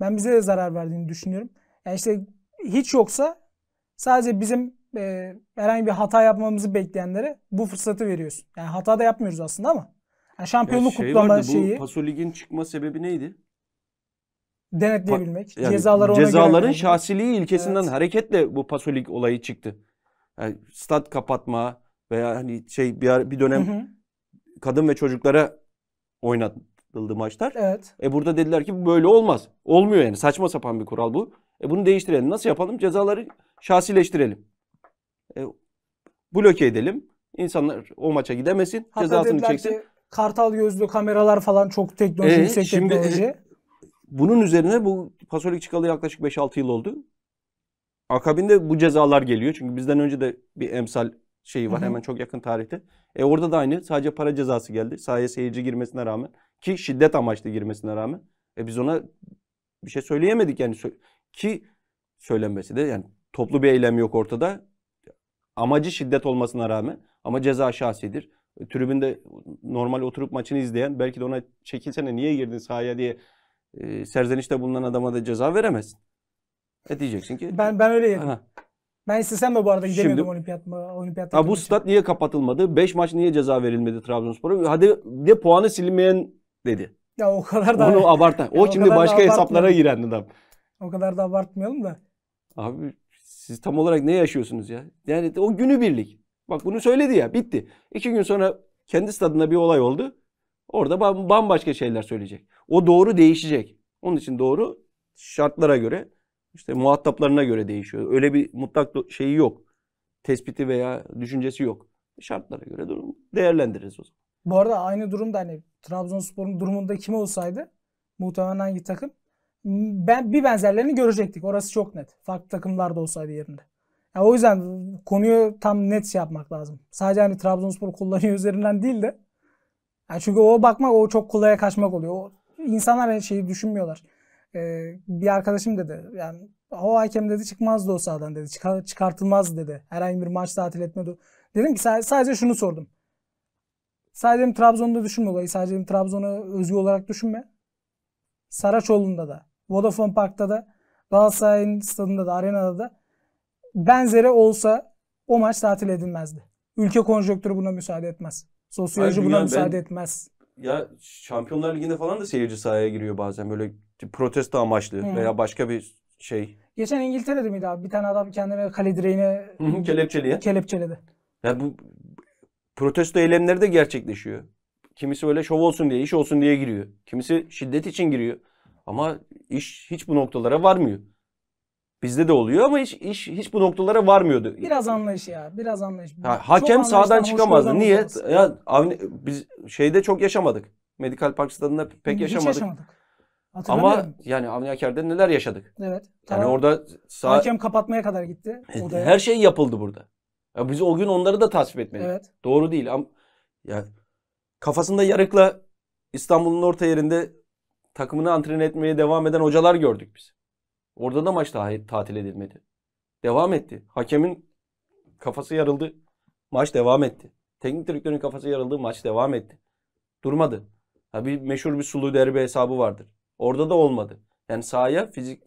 Ben bize de zarar verdiğini düşünüyorum. Yani işte hiç yoksa sadece bizim e, herhangi bir hata yapmamızı bekleyenlere bu fırsatı veriyorsun. Yani hata da yapmıyoruz aslında ama. Yani şampiyonluk ya şey kutlama vardı, şeyi. Bu Paso Lig'in çıkma sebebi neydi? Denetleyebilmek. Pa, yani cezaları ona cezaların göre şahsiliği ilkesinden evet. hareketle bu Paso Lig olayı çıktı yani stat kapatma veya hani şey bir, bir dönem hı hı. kadın ve çocuklara oynatıldı maçlar. Evet. E burada dediler ki böyle olmaz. Olmuyor yani saçma sapan bir kural bu. E bunu değiştirelim. Nasıl yapalım? Cezaları şahsileştirelim. E, bloke edelim. İnsanlar o maça gidemesin. Hatta cezasını çeksin. Ki, kartal gözlü kameralar falan çok e, şey, e, teknoloji, e, yüksek şimdi, teknoloji. E, bunun üzerine bu Pasolik çıkalı yaklaşık 5-6 yıl oldu. Akabinde bu cezalar geliyor. Çünkü bizden önce de bir emsal şeyi var Hı-hı. hemen çok yakın tarihte. E orada da aynı sadece para cezası geldi. Sahaya seyirci girmesine rağmen ki şiddet amaçlı girmesine rağmen e biz ona bir şey söyleyemedik yani ki söylenmesi de yani toplu bir eylem yok ortada. Amacı şiddet olmasına rağmen ama ceza şahsidir. E, tribünde normal oturup maçını izleyen belki de ona çekilsene niye girdin sahaya diye e, serzenişte bulunan adama da ceza veremezsin. E diyeceksin ki. Ben ben öyle yedim. Aha. Ben istesem de bu arada gidemiyordum Şimdi, olimpiyat Olimpiyat ha, bu için. stat niye kapatılmadı? 5 maç niye ceza verilmedi Trabzonspor'a? Hadi de puanı silinmeyen dedi. Ya o kadar da. Onu abartan. *laughs* O şimdi başka hesaplara giren adam. O kadar da abartmayalım da. Abi siz tam olarak ne yaşıyorsunuz ya? Yani o günü birlik. Bak bunu söyledi ya bitti. İki gün sonra kendi stadında bir olay oldu. Orada bambaşka şeyler söyleyecek. O doğru değişecek. Onun için doğru şartlara göre işte muhataplarına göre değişiyor. Öyle bir mutlak şeyi yok. Tespiti veya düşüncesi yok. Şartlara göre durum değerlendiririz o zaman. Bu arada aynı durumda hani Trabzonspor'un durumunda kim olsaydı muhtemelen hangi takım ben bir benzerlerini görecektik. Orası çok net. Farklı takımlar da olsaydı yerinde. Yani o yüzden konuyu tam net şey yapmak lazım. Sadece hani Trabzonspor kullanıyor üzerinden değil de yani çünkü o bakmak o çok kolaya kaçmak oluyor. O, insanlar hani şeyi düşünmüyorlar e, bir arkadaşım dedi yani o hakem dedi çıkmazdı o sahadan dedi. Çıkar, çıkartılmaz dedi. Herhangi bir maç tatil etmedi. Dedim ki sadece şunu sordum. Sadece Trabzon'da düşünme olayı. Sadece dedim, Trabzon'u özgü olarak düşünme. Saraçoğlu'nda da, Vodafone Park'ta da, Galatasaray'ın stadında da, arenada da benzeri olsa o maç tatil edilmezdi. Ülke konjonktürü buna müsaade etmez. Sosyoloji Hayır, buna müsaade ben... etmez ya Şampiyonlar Ligi'nde falan da seyirci sahaya giriyor bazen böyle protesto amaçlı hmm. veya başka bir şey. Geçen İngiltere'de miydi abi? Bir tane adam kendine kale direğine kelepçeliye. Kelepçeledi. Ya bu protesto eylemleri de gerçekleşiyor. Kimisi böyle şov olsun diye, iş olsun diye giriyor. Kimisi şiddet için giriyor. Ama iş hiç bu noktalara varmıyor. Bizde de oluyor ama hiç, iş, hiç bu noktalara varmıyordu. Biraz anlayış ya. Biraz anlayış. Ha, hakem sağdan çıkamazdı. Niye? Olmaz. Ya avni, biz şeyde çok yaşamadık. Medikal Park stadında pek hiç yaşamadık. yaşamadık. Ama yani Avni Aker'de neler yaşadık? Evet. Tamam. Yani orada sağ... hakem kapatmaya kadar gitti e, odaya. Her şey yapıldı burada. Ya biz o gün onları da tasvip etmedik. Evet. Doğru değil ama ya kafasında yarıkla İstanbul'un orta yerinde takımını antren etmeye devam eden hocalar gördük biz. Orada da maç daha tatil edilmedi. Devam etti. Hakemin kafası yarıldı. Maç devam etti. Teknik direktörün kafası yarıldı. Maç devam etti. Durmadı. Ha bir meşhur bir sulu derbi hesabı vardır. Orada da olmadı. Yani sahaya fizik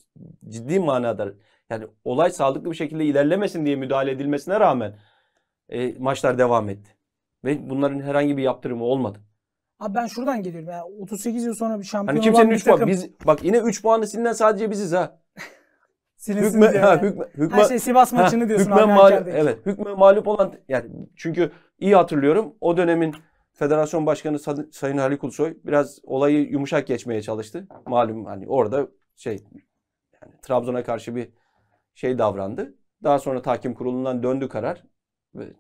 ciddi manada yani olay sağlıklı bir şekilde ilerlemesin diye müdahale edilmesine rağmen e, maçlar devam etti. Ve bunların herhangi bir yaptırımı olmadı. Abi ben şuradan geliyorum. Yani 38 yıl sonra bir şampiyon hani kimsenin olan 3 puan. Biz, bak yine 3 puanı silinen sadece biziz ha. *laughs* Silinsin hükme, diyor. Ha, hükme, hükme, Her şey Sivas maçını ha, diyorsun. Hükmen mağlup, evet, Hükme mağlup olan yani çünkü iyi hatırlıyorum o dönemin Federasyon Başkanı Sayın Halil Kulsoy biraz olayı yumuşak geçmeye çalıştı. Malum hani orada şey yani Trabzon'a karşı bir şey davrandı. Daha sonra tahkim kurulundan döndü karar.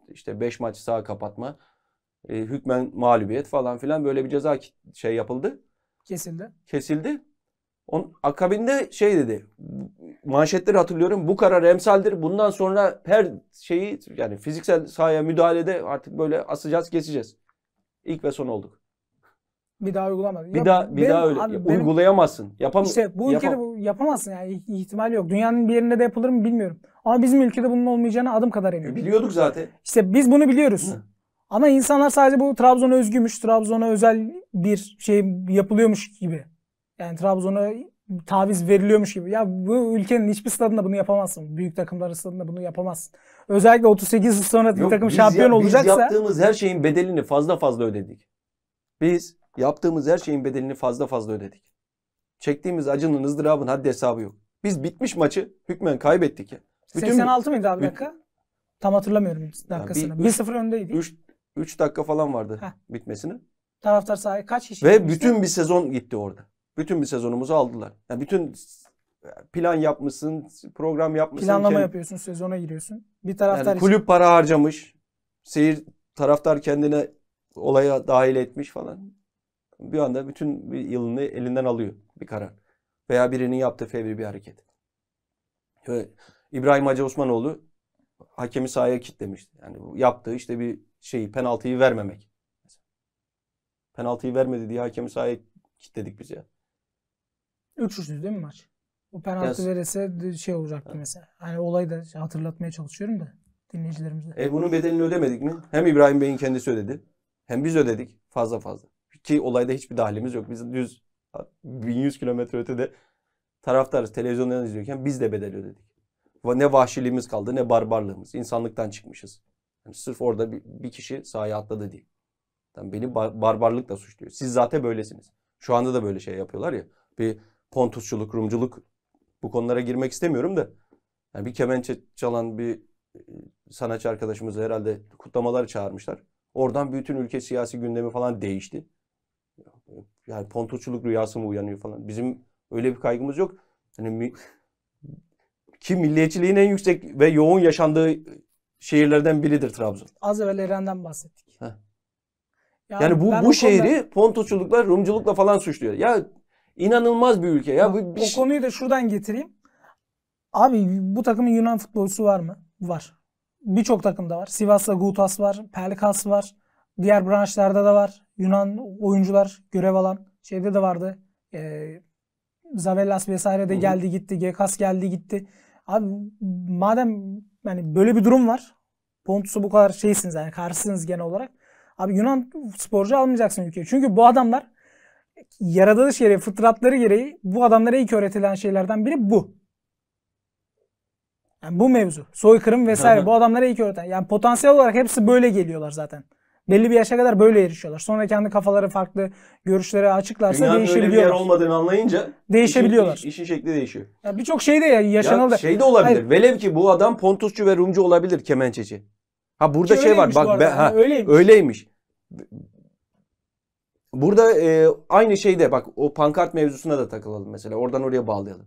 İşte 5 maç sağ kapatma, e, hükmen mağlubiyet falan filan böyle bir ceza şey yapıldı. Kesildi. Kesildi. Onun akabinde şey dedi. Manşetleri hatırlıyorum. Bu karar emsaldir. Bundan sonra her şeyi yani fiziksel sahaya müdahalede artık böyle asacağız, keseceğiz. İlk ve son olduk. Bir daha uygulamadı. Bir Yap, daha bir daha öyle abi, uygulayamazsın. Yapam işte bu ülkede yapam. bu yapamazsın yani ihtimal yok. Dünyanın bir yerinde de yapılır mı bilmiyorum. Ama bizim ülkede bunun olmayacağını adım kadar eminim. E, biliyorduk zaten. İşte biz bunu biliyoruz. Hı. Ama insanlar sadece bu Trabzon'a özgümüş, Trabzon'a özel bir şey yapılıyormuş gibi. Yani Trabzon'a taviz veriliyormuş gibi. Ya bu ülkenin hiçbir stadında bunu yapamazsın. Büyük takımların stadında bunu yapamazsın. Özellikle 38 yıl sonra bir Yok, takım şampiyon ya, olacaksa. Biz yaptığımız her şeyin bedelini fazla fazla ödedik. Biz yaptığımız her şeyin bedelini fazla fazla ödedik. Çektiğimiz acının ızdırabın haddi hesabı yok. Biz bitmiş maçı hükmen kaybettik ya. Bütün, 86 mıydı abi dakika? Tam hatırlamıyorum dakikasını. 1-0 öndeydi. 3 dakika falan vardı Heh. bitmesine. Taraftar sahaya kaç kişi? Ve gitmişti? bütün bir sezon gitti orada. Bütün bir sezonumuzu aldılar. Yani bütün plan yapmışsın, program yapmışsın. Planlama kend... yapıyorsun, sezona giriyorsun. Bir taraftar yani kulüp için... para harcamış. Seyir taraftar kendine olaya dahil etmiş falan. Bir anda bütün bir yılını elinden alıyor bir karar. Veya birinin yaptığı fevri bir hareket. İbrahim Hacı Osmanoğlu hakemi sahaya kitlemişti. Yani yaptığı işte bir şeyi penaltıyı vermemek. Penaltıyı vermedi diye hakemi sahaya kilitledik biz ya. 3-3'tü değil mi maç? O penaltı yani, verirse şey olacaktı ha. mesela. Hani olayı da hatırlatmaya çalışıyorum da dinleyicilerimize. E bunun bedelini ödemedik mi? Hem İbrahim Bey'in kendisi ödedi. Hem biz ödedik fazla fazla. Ki olayda hiçbir dahlimiz yok. Biz düz 1100 kilometre ötede taraftarız. Televizyondan izliyorken biz de bedel ödedik. Ne vahşiliğimiz kaldı ne barbarlığımız. İnsanlıktan çıkmışız. Yani sırf orada bir, bir kişi sahaya atladı diye. Yani beni bar- barbarlıkla suçluyor. Siz zaten böylesiniz. Şu anda da böyle şey yapıyorlar ya. Bir pontusçuluk, rumculuk bu konulara girmek istemiyorum da. Yani bir kemençe çalan bir e, sanatçı arkadaşımızı herhalde kutlamalar çağırmışlar. Oradan bütün ülke siyasi gündemi falan değişti. Yani pontusçuluk rüyası mı uyanıyor falan. Bizim öyle bir kaygımız yok. Hani mi, *laughs* ki milliyetçiliğin en yüksek ve yoğun yaşandığı şehirlerden biridir Trabzon. Az evvel Eren'den bahsettik. Heh. Yani, yani bu bu şehri konuda... Pontusçulukla, Rumculukla falan suçluyor. Ya inanılmaz bir ülke. Ya, bu bir... Şey- konuyu da şuradan getireyim. Abi bu takımın Yunan futbolcusu var mı? Var. Birçok takımda var. Sivas'ta Gutas var, Pelikas var. Diğer branşlarda da var. Yunan oyuncular görev alan şeyde de vardı. Ee, Zavellas vesaire de geldi gitti. Gekas geldi gitti. Abi madem yani böyle bir durum var. Pontus'u bu kadar şeysiniz yani karşısınız genel olarak. Abi Yunan sporcu almayacaksın ülkeye. Çünkü bu adamlar yaratılış gereği, fıtratları gereği bu adamlara ilk öğretilen şeylerden biri bu. Yani bu mevzu. Soykırım vesaire bu adamlara ilk öğreten. Yani potansiyel olarak hepsi böyle geliyorlar zaten belli bir yaşa kadar böyle erişiyorlar. Sonra kendi kafaları farklı görüşleri açıklarsa Dünyanın değişebiliyorlar. öyle bir yer olmadığını anlayınca değişebiliyorlar. Işin, işin şekli değişiyor. Ya birçok şey de yaşanıldı. Ya şey de olabilir. Hayır. Velev ki bu adam Pontusçu ve Rumcu olabilir kemençeci. Ha burada ki şey var. Bak be, ha, öyleymiş. öyleymiş. Burada e, aynı şeyde bak o pankart mevzusuna da takılalım mesela. Oradan oraya bağlayalım.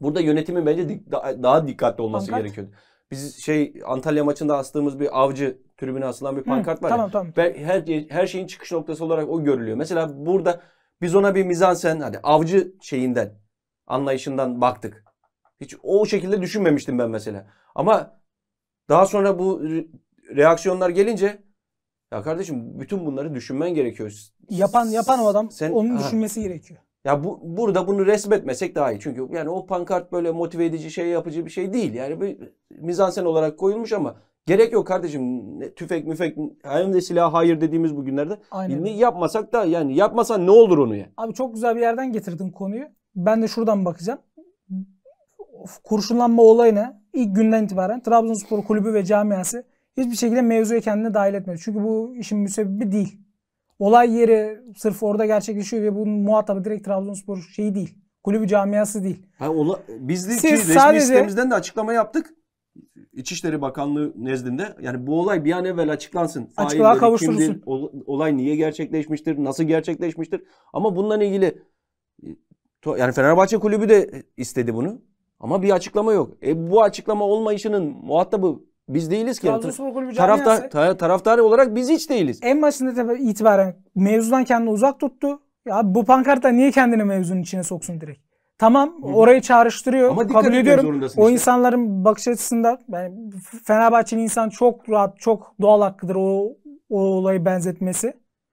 Burada yönetimin bence dik, daha, daha dikkatli olması pankart. gerekiyordu. Biz şey Antalya maçında astığımız bir avcı tribüne asılan bir pankart Hı, var. Tamam ya. tamam. Her, şey, her şeyin çıkış noktası olarak o görülüyor. Mesela burada biz ona bir mizansen hadi avcı şeyinden anlayışından baktık. Hiç o şekilde düşünmemiştim ben mesela. Ama daha sonra bu reaksiyonlar gelince ya kardeşim bütün bunları düşünmen gerekiyor. Yapan yapan o adam Sen, onun ha. düşünmesi gerekiyor. Ya bu burada bunu resmetmesek daha iyi. Çünkü yani o pankart böyle motive edici şey yapıcı bir şey değil. Yani bir mizansen olarak koyulmuş ama Gerek yok kardeşim. Ne, tüfek müfek hem de silah hayır dediğimiz bugünlerde. Aynen. Ne yapmasak da yani yapmasan ne olur onu ya? Abi çok güzel bir yerden getirdin konuyu. Ben de şuradan bakacağım. Of, kurşunlanma olayına ilk günden itibaren Trabzonspor kulübü ve camiası hiçbir şekilde mevzuya kendini dahil etmedi. Çünkü bu işin müsebbibi değil. Olay yeri sırf orada gerçekleşiyor ve bunun muhatabı direkt Trabzonspor şeyi değil. Kulübü camiası değil. Yani ola, biz de Siz ki, resmi sitemizden de açıklama yaptık. İçişleri Bakanlığı nezdinde yani bu olay bir an evvel açıklansın. Açıklığa Failleri kavuşturulsun. olay niye gerçekleşmiştir, nasıl gerçekleşmiştir? Ama bununla ilgili e, yani Fenerbahçe kulübü de istedi bunu. Ama bir açıklama yok. E bu açıklama olmayışının muhatabı biz değiliz ki. Trabzonspor kulübü taraftar, ta, taraftar olarak biz hiç değiliz. En başında itibaren mevzudan kendini uzak tuttu. Ya bu pankarta niye kendini mevzunun içine soksun direkt? Tamam orayı çağrıştırıyor. Ama kabul ediyorum. O işte. insanların bakış açısında yani Fenerbahçeli insan çok rahat, çok doğal hakkıdır o, o olayı benzetmesi.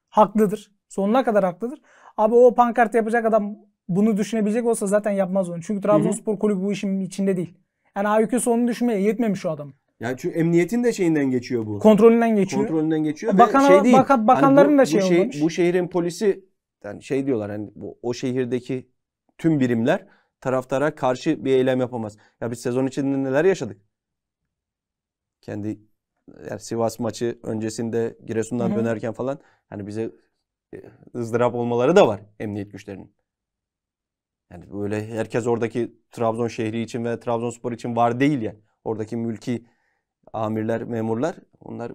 Haklıdır. Sonuna kadar haklıdır. Abi o pankart yapacak adam bunu düşünebilecek olsa zaten yapmaz onu. Çünkü Trabzonspor kulübü bu işin içinde değil. Yani IQ'su onu düşünmeye yetmemiş o adam. Yani çünkü emniyetin de şeyinden geçiyor bu. Kontrolünden geçiyor. Kontrolünden geçiyor Bakan, ve şey değil. Baka, hani bakanların hani bu, da şey bu, şehir, bu şehrin polisi yani şey diyorlar hani bu, o şehirdeki tüm birimler taraftara karşı bir eylem yapamaz. Ya biz sezon içinde neler yaşadık? Kendi yani Sivas maçı öncesinde Giresun'dan Hı-hı. dönerken falan hani bize e, ızdırap olmaları da var emniyet güçlerinin. Yani böyle herkes oradaki Trabzon şehri için ve Trabzonspor için var değil yani. Oradaki mülki amirler, memurlar onlar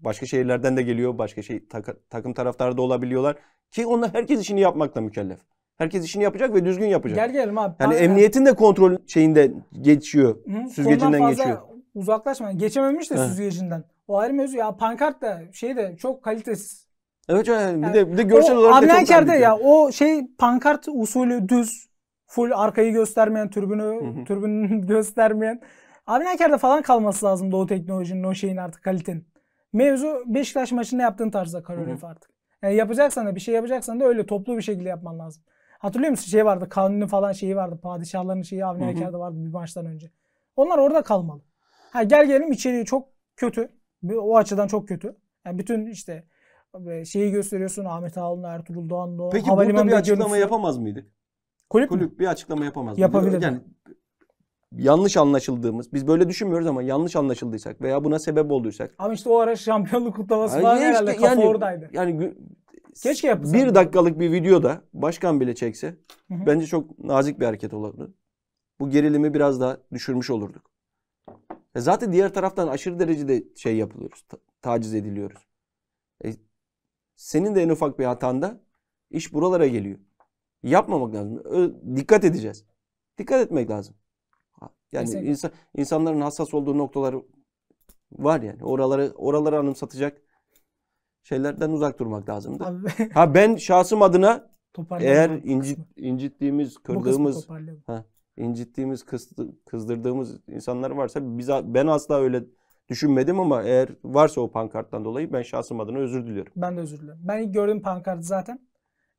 başka şehirlerden de geliyor. Başka şey takım taraftarı da olabiliyorlar. Ki onlar herkes işini yapmakla mükellef. Herkes işini yapacak ve düzgün yapacak. Gel gelelim abi. Yani emniyetin de kontrol şeyinde geçiyor. Hı, süzgecinden fazla geçiyor. Uzaklaşma. Geçememiş de He. süzgecinden. O ayrı mevzu. Ya pankart da şey de çok kalitesiz. Evet yani, yani bir de bir de görsel o, olarak da çok kaliteli. ya o şey pankart usulü düz full arkayı göstermeyen türbünü türbünü *laughs* göstermeyen Abinaker'de falan kalması lazım o teknolojinin o şeyin artık kalitenin. Mevzu Beşiktaş maçında yaptığın tarzda koreografi artık. Yani yapacaksan da bir şey yapacaksan da öyle toplu bir şekilde yapman lazım. Hatırlıyor musun şey vardı kanuni falan şeyi vardı. Padişahların şeyi Avni Eker'de vardı bir maçtan önce. Onlar orada kalmalı. Ha gel gelelim içeriği çok kötü. O açıdan çok kötü. Yani bütün işte e, şeyi gösteriyorsun Ahmet Ağaoğlu, Ertuğrul Doğanlı. Peki burada bir açıklama görüntüsü. yapamaz mıydı? Kulüp, Kulüp mi? bir açıklama yapamaz Yapabilir. Yani yanlış anlaşıldığımız, biz böyle düşünmüyoruz ama yanlış anlaşıldıysak veya buna sebep olduysak. Ama işte o ara şampiyonluk kutlaması yani falan işte, kafa yani, oradaydı. Yani Keşke yapsam. Bir dakikalık bir video da başkan bile çekse hı hı. bence çok nazik bir hareket olurdu. Bu gerilimi biraz daha düşürmüş olurduk. E zaten diğer taraftan aşırı derecede şey yapılıyoruz. Ta- taciz ediliyoruz. E, senin de en ufak bir hatanda iş buralara geliyor. Yapmamak lazım. Ö- dikkat edeceğiz. Dikkat etmek lazım. Yani Kesinlikle. insanların hassas olduğu noktalar var yani. Oraları oraları anımsatacak şeylerden uzak durmak lazımdı. Abi, ha ben şahsım adına eğer incit, incittiğimiz, kırdığımız, ha, incittiğimiz, kızdı, kızdırdığımız insanlar varsa biz ben asla öyle düşünmedim ama eğer varsa o pankarttan dolayı ben şahsım adına özür diliyorum. Ben de özür diliyorum. Ben ilk gördüğüm pankartı zaten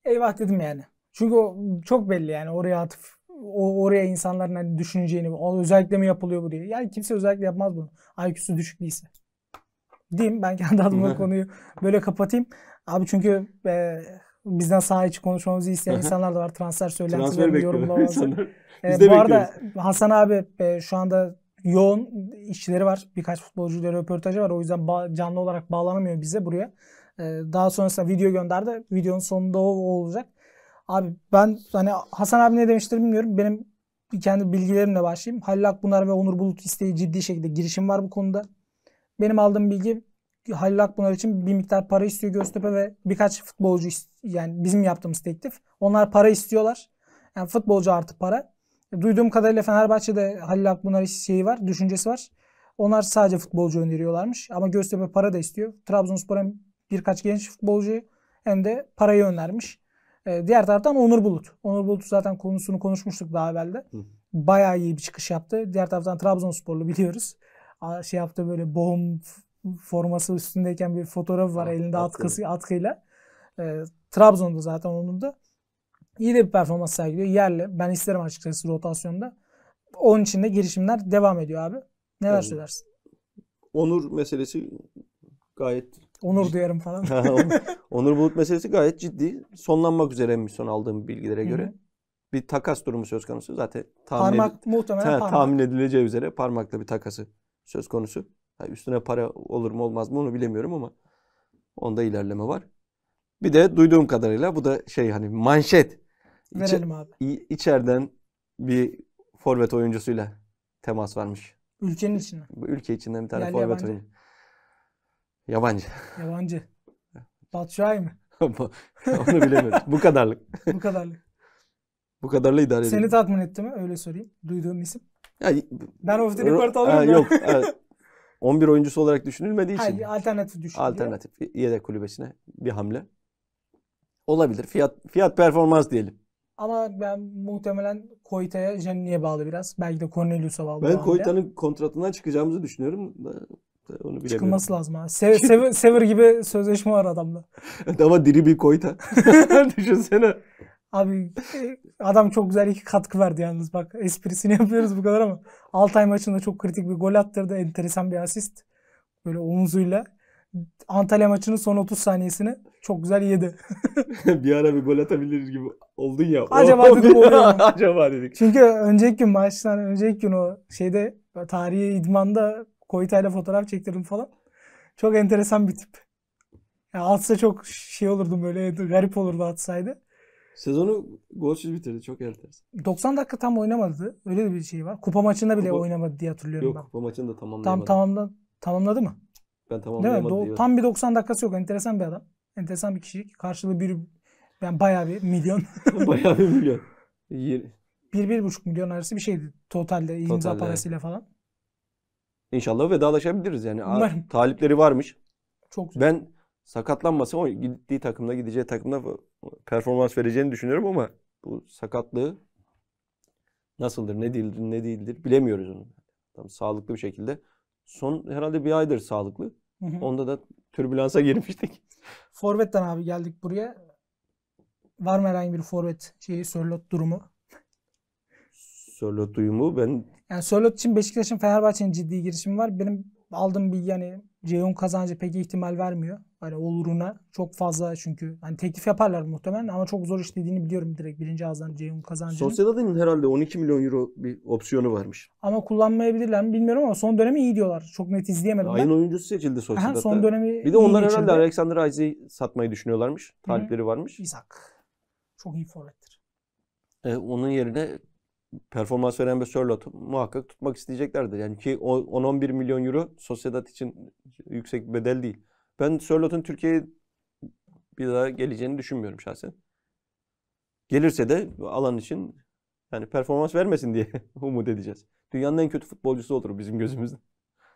eyvah dedim yani. Çünkü o çok belli yani oraya atıp, o, oraya insanların hani düşüneceğini, o özellikle mi yapılıyor bu diye. Yani kimse özellikle yapmaz bunu. IQ'su düşük değilse diyeyim. Ben kendi adıma konuyu böyle kapatayım. Abi çünkü e, bizden saha içi konuşmamızı isteyen insanlar da var. Transfer söylentileri, yorumlamaları. *laughs* e, bu arada Hasan abi e, şu anda yoğun işçileri var. Birkaç futbolcuyla röportajı var. O yüzden ba- canlı olarak bağlanamıyor bize buraya. E, daha sonrasında video gönderdi. Videonun sonunda o, o olacak. Abi ben hani Hasan abi ne demiştir bilmiyorum. Benim kendi bilgilerimle başlayayım. Halil Akbunar ve Onur Bulut isteği ciddi şekilde girişim var bu konuda. Benim aldığım bilgi Halil Akbunar için bir miktar para istiyor Göztepe ve birkaç futbolcu yani bizim yaptığımız teklif. Onlar para istiyorlar. Yani futbolcu artı para. E, duyduğum kadarıyla Fenerbahçe'de Halil Akpınar şeyi var, düşüncesi var. Onlar sadece futbolcu öneriyorlarmış. Ama Göztepe para da istiyor. Trabzonspor'a birkaç genç futbolcu hem de parayı önermiş. Ee, diğer taraftan Onur Bulut. Onur Bulut zaten konusunu konuşmuştuk daha evvel de. Bayağı iyi bir çıkış yaptı. Diğer taraftan Trabzonsporlu biliyoruz şey yaptı böyle bohum forması üstündeyken bir fotoğraf var evet, elinde atkı. atkısı atkıyla. E, Trabzon'da zaten onun da. İyi de bir performans sergiliyor. Yerli. Ben isterim açıkçası rotasyonda. Onun için de girişimler devam ediyor abi. Neler yani, söylersin? Onur meselesi gayet Onur duyarım falan. *laughs* Onur Bulut meselesi gayet ciddi. Sonlanmak üzere mi son aldığım bilgilere göre. Hı-hı. Bir takas durumu söz konusu. Zaten tahmin, parmak, edil- muhtemelen ta- parmak. tahmin edileceği üzere parmakla bir takası söz konusu. Yani üstüne para olur mu olmaz mı onu bilemiyorum ama onda ilerleme var. Bir de duyduğum kadarıyla bu da şey hani manşet. Verelim abi. İçeriden bir forvet oyuncusuyla temas varmış. Ülkenin içinde. Bu ülke içinden bir tane Yerli forvet yabancı. oyuncu. Yabancı. Yabancı. Batshuayi mi? *laughs* Onu bilemiyorum. bu kadarlık. bu kadarlık. bu kadarla idare edeyim. Seni tatmin etti mi? Öyle sorayım. Duyduğum isim. Yani, ben of the record alıyorum. Yok. *laughs* Evet. 11 oyuncusu olarak düşünülmediği için. Hayır, alternatif düşünülüyor. Alternatif yedek kulübesine bir hamle. Olabilir. Fiyat fiyat performans diyelim. Ama ben muhtemelen Koyta'ya, Janini'ye bağlı biraz. Belki de Cornelius'a bağlı. Ben Koyta'nın kontratından çıkacağımızı düşünüyorum. Onu Çıkılması lazım ha. Sever, sever, sever gibi sözleşme var adamda. *laughs* Ama diri bir Koyta. *laughs* Düşünsene. Abi e, adam çok güzel iki katkı verdi yalnız. Bak esprisini *laughs* yapıyoruz bu kadar ama Altay maçında çok kritik bir gol attırdı. Enteresan bir asist. Böyle omuzuyla. Antalya maçının son 30 saniyesini çok güzel yedi. *laughs* bir ara bir gol atabilir gibi oldun ya. *laughs* Acaba dedim oluyor Acaba dedik. Çünkü önceki gün maçtan önceki gün o şeyde tarihi idmanda Koytayla fotoğraf çektirdim falan. Çok enteresan bir tip. Yani atsa çok şey olurdum böyle garip olurdu atsaydı. Sezonu golsüz bitirdi. Çok enteresan. 90 dakika tam oynamadı. Öyle bir şey var. Kupa maçında bile kupa... oynamadı diye hatırlıyorum yok, ben. Yok kupa maçında tamamlayamadı. Tam tamamla, tamamladı mı? Ben tamamlayamadı Do- tam bir 90 dakikası yok. Enteresan bir adam. Enteresan bir kişilik. Karşılığı bir yani bayağı bir milyon. *laughs* bayağı bir milyon. bir, bir buçuk milyon arası bir şeydi totalde imza totalde. parasıyla falan. İnşallah vedalaşabiliriz yani. Umarım. Talipleri varmış. Çok güzel. Ben sakatlanmasa o gittiği takımda gideceği takımda performans vereceğini düşünüyorum ama bu sakatlığı nasıldır, ne değildir, ne değildir bilemiyoruz onu. Tam sağlıklı bir şekilde. Son herhalde bir aydır sağlıklı. Onda da türbülansa *laughs* girmiştik. Forvet'ten abi geldik buraya. Var mı herhangi bir forvet şeyi, Sörlot durumu? Sörlot duyumu ben... Yani Sörlot için Beşiktaş'ın Fenerbahçe'nin ciddi girişimi var. Benim aldım bir yani Ceyon kazancı pek ihtimal vermiyor. Hani oluruna çok fazla çünkü hani teklif yaparlar muhtemelen ama çok zor işlediğini biliyorum direkt birinci ağızdan Ceyon kazancı. Sosyedad'ın herhalde 12 milyon euro bir opsiyonu varmış. Ama kullanmayabilirler mi bilmiyorum ama son dönemi iyi diyorlar. Çok net izleyemedim Aynı ben. oyuncusu seçildi Sosyedad'da. Aha, son dönemi Bir de onlar herhalde Alexander Isaac'i satmayı düşünüyorlarmış. Talipleri varmış. Hı. Çok iyi forvettir. E, onun yerine performans veren bir Sörlot'u muhakkak tutmak isteyeceklerdir. Yani ki 10-11 milyon euro Sociedad için yüksek bir bedel değil. Ben Sörlot'un Türkiye'ye bir daha geleceğini düşünmüyorum şahsen. Gelirse de alan için yani performans vermesin diye *laughs* umut edeceğiz. Dünyanın en kötü futbolcusu olur bizim gözümüzde.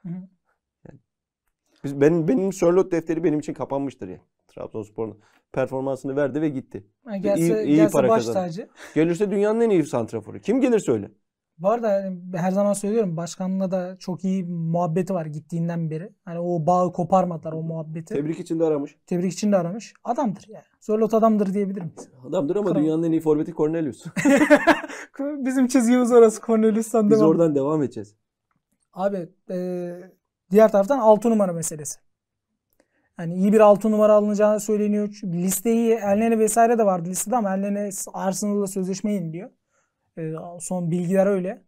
Yani biz, benim benim Sörlot defteri benim için kapanmıştır yani. Trabzonspor'un performansını verdi ve gitti. Yani gelse, iyi, iyi gelse para baş tacı. *laughs* Gelirse dünyanın en iyi santraforu. Kim gelirse öyle. Bu arada hani her zaman söylüyorum başkanla da çok iyi muhabbeti var gittiğinden beri. Hani o bağı koparmadılar o muhabbeti. Tebrik için de aramış. Tebrik için de aramış. Adamdır yani. Zorlot adamdır diyebilirim. Adamdır ama Kral. dünyanın en iyi forveti Cornelius. *laughs* Bizim çizgimiz orası Cornelius'tan Biz devam. Biz oradan devam edeceğiz. Abi e, diğer taraftan 6 numara meselesi. Yani iyi bir 6 numara alınacağı söyleniyor. Çünkü listeyi Elnene vesaire de vardı listede ama Elnene Arsenal'la sözleşme yeniliyor. E, son bilgiler öyle.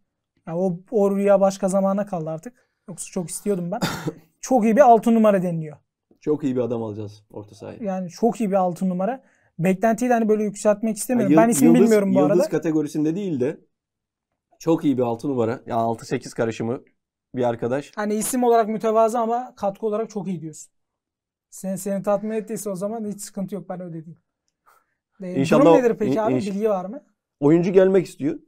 Yani o, o rüya başka zamana kaldı artık. Yoksa çok istiyordum ben. *coughs* çok iyi bir 6 numara deniliyor. Çok iyi bir adam alacağız orta sahaya. Yani çok iyi bir 6 numara. Beklentiyi de hani böyle yükseltmek istemiyorum. Yani yıl, ben ismini yıldız, bilmiyorum bu yıldız arada. Yıldız kategorisinde değil de çok iyi bir 6 numara. Ya yani 6-8 karışımı bir arkadaş. Hani isim olarak mütevazı ama katkı olarak çok iyi diyorsun. Sen seni tatmin ettiyse o zaman hiç sıkıntı yok ben öyle diyeyim. Ee, değil. İnşallah. Durum nedir peki abi? İnş... Bilgi var mı? Oyuncu gelmek istiyor.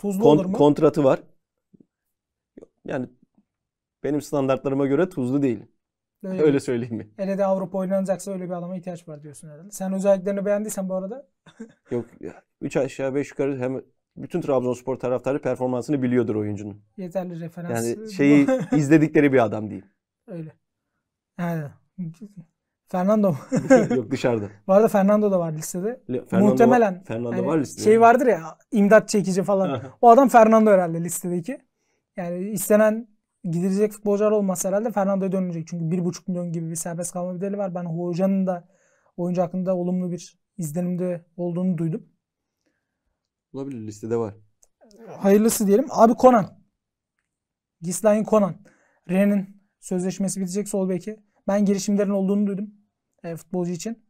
Tuzlu Kon- olur mu? Kontratı var. Yani benim standartlarıma göre tuzlu değil. Öyle, öyle söyleyeyim mi? Hele de Avrupa oynanacaksa öyle bir adama ihtiyaç var diyorsun herhalde. Sen özelliklerini beğendiysen bu arada. *laughs* Yok. üç aşağı beş yukarı hem bütün Trabzonspor taraftarı performansını biliyordur oyuncunun. Yeterli referans. Yani şeyi *laughs* izledikleri bir adam değil. Öyle. Yani Fernando mu? Şey, yok dışarıda. *laughs* Bu arada Fernando da var listede. Le, Fernando Muhtemelen. Var, Fernando hani var listede. Şey vardır ya imdat çekici falan. o adam Fernando herhalde listedeki. Yani istenen gidilecek futbolcular olmasa herhalde Fernando'ya dönecek. Çünkü 1,5 milyon gibi bir serbest kalma bedeli var. Ben hocanın da oyuncu hakkında olumlu bir izlenimde olduğunu duydum. Olabilir listede var. Hayırlısı diyelim. Abi Conan. Gislain Conan. Ren'in sözleşmesi bitecek sol beki. Ben girişimlerin olduğunu duydum e, futbolcu için.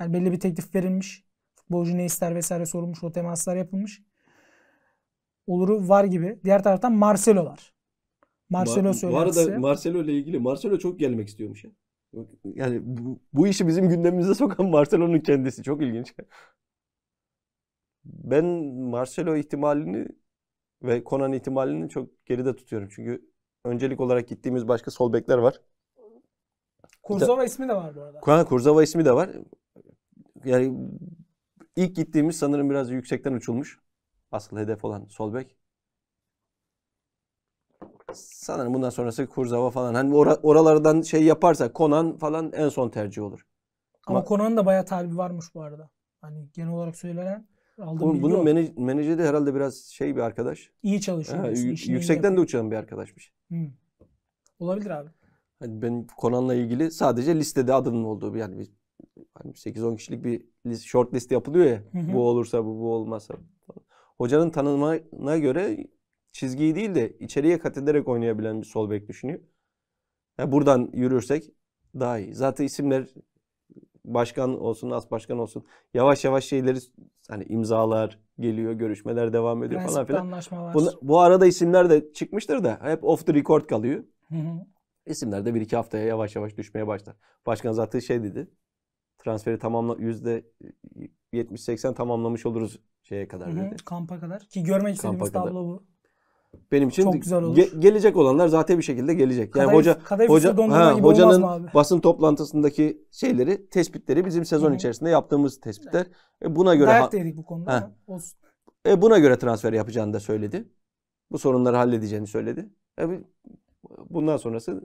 Yani belli bir teklif verilmiş. Futbolcu ne ister vesaire sorulmuş. O temaslar yapılmış. Oluru var gibi. Diğer taraftan Marcelo var. Marcelo Ma- söylentisi. Bu arada Marcelo ile ilgili Marcelo çok gelmek istiyormuş ya. Yani bu, bu işi bizim gündemimize *laughs* sokan Marcelo'nun kendisi çok ilginç. Ben Marcelo ihtimalini ve Konan ihtimalini çok geride tutuyorum. Çünkü öncelik olarak gittiğimiz başka sol bekler var. Kurzava ismi de var bu arada. Kur'an Kurzava ismi de var. Yani ilk gittiğimiz sanırım biraz yüksekten uçulmuş. Asıl hedef olan Solbek. Sanırım bundan sonrası Kurzava falan. Hani or- oralardan şey yaparsa Konan falan en son tercih olur. Ama, Ama Konan'ın da bayağı talibi varmış bu arada. Hani genel olarak söylenen aldım bunu. Bunun menaj- menajeri herhalde biraz şey bir arkadaş. İyi çalışıyor. Ha, yüksekten de uçan bir arkadaşmış. Hmm. Olabilir abi. Hani ben Conan'la ilgili sadece listede adının olduğu bir yani bir hani 8-10 kişilik bir list, short list yapılıyor ya. Bu olursa bu, bu olmazsa. Hocanın tanımına göre çizgiyi değil de içeriye kat ederek oynayabilen bir sol bek düşünüyor. Yani buradan yürürsek daha iyi. Zaten isimler başkan olsun, as başkan olsun yavaş yavaş şeyleri hani imzalar geliyor, görüşmeler devam ediyor Prensipli falan filan. Anlaşmalar. bu arada isimler de çıkmıştır da hep off the record kalıyor. Hı hı. İsimler bir iki haftaya yavaş yavaş düşmeye başlar. Başkan zaten şey dedi. Transferi tamamla yüzde 70-80 e, tamamlamış oluruz şeye kadar Hı-hı, dedi. Kampa kadar. Ki görmek istediğimiz Kampa tablo kadar. bu. Benim için Çok güzel olur. Ge- gelecek olanlar zaten bir şekilde gelecek. Yani Kadayıf, hoca Kadayıf hoca ha, gibi hocanın basın toplantısındaki şeyleri, tespitleri bizim sezon Hı-hı. içerisinde yaptığımız tespitler. Evet. E buna göre Dayak dedik bu konuda. Olsun. E buna göre transfer yapacağını da söyledi. Bu sorunları halledeceğini söyledi. E, Bundan sonrası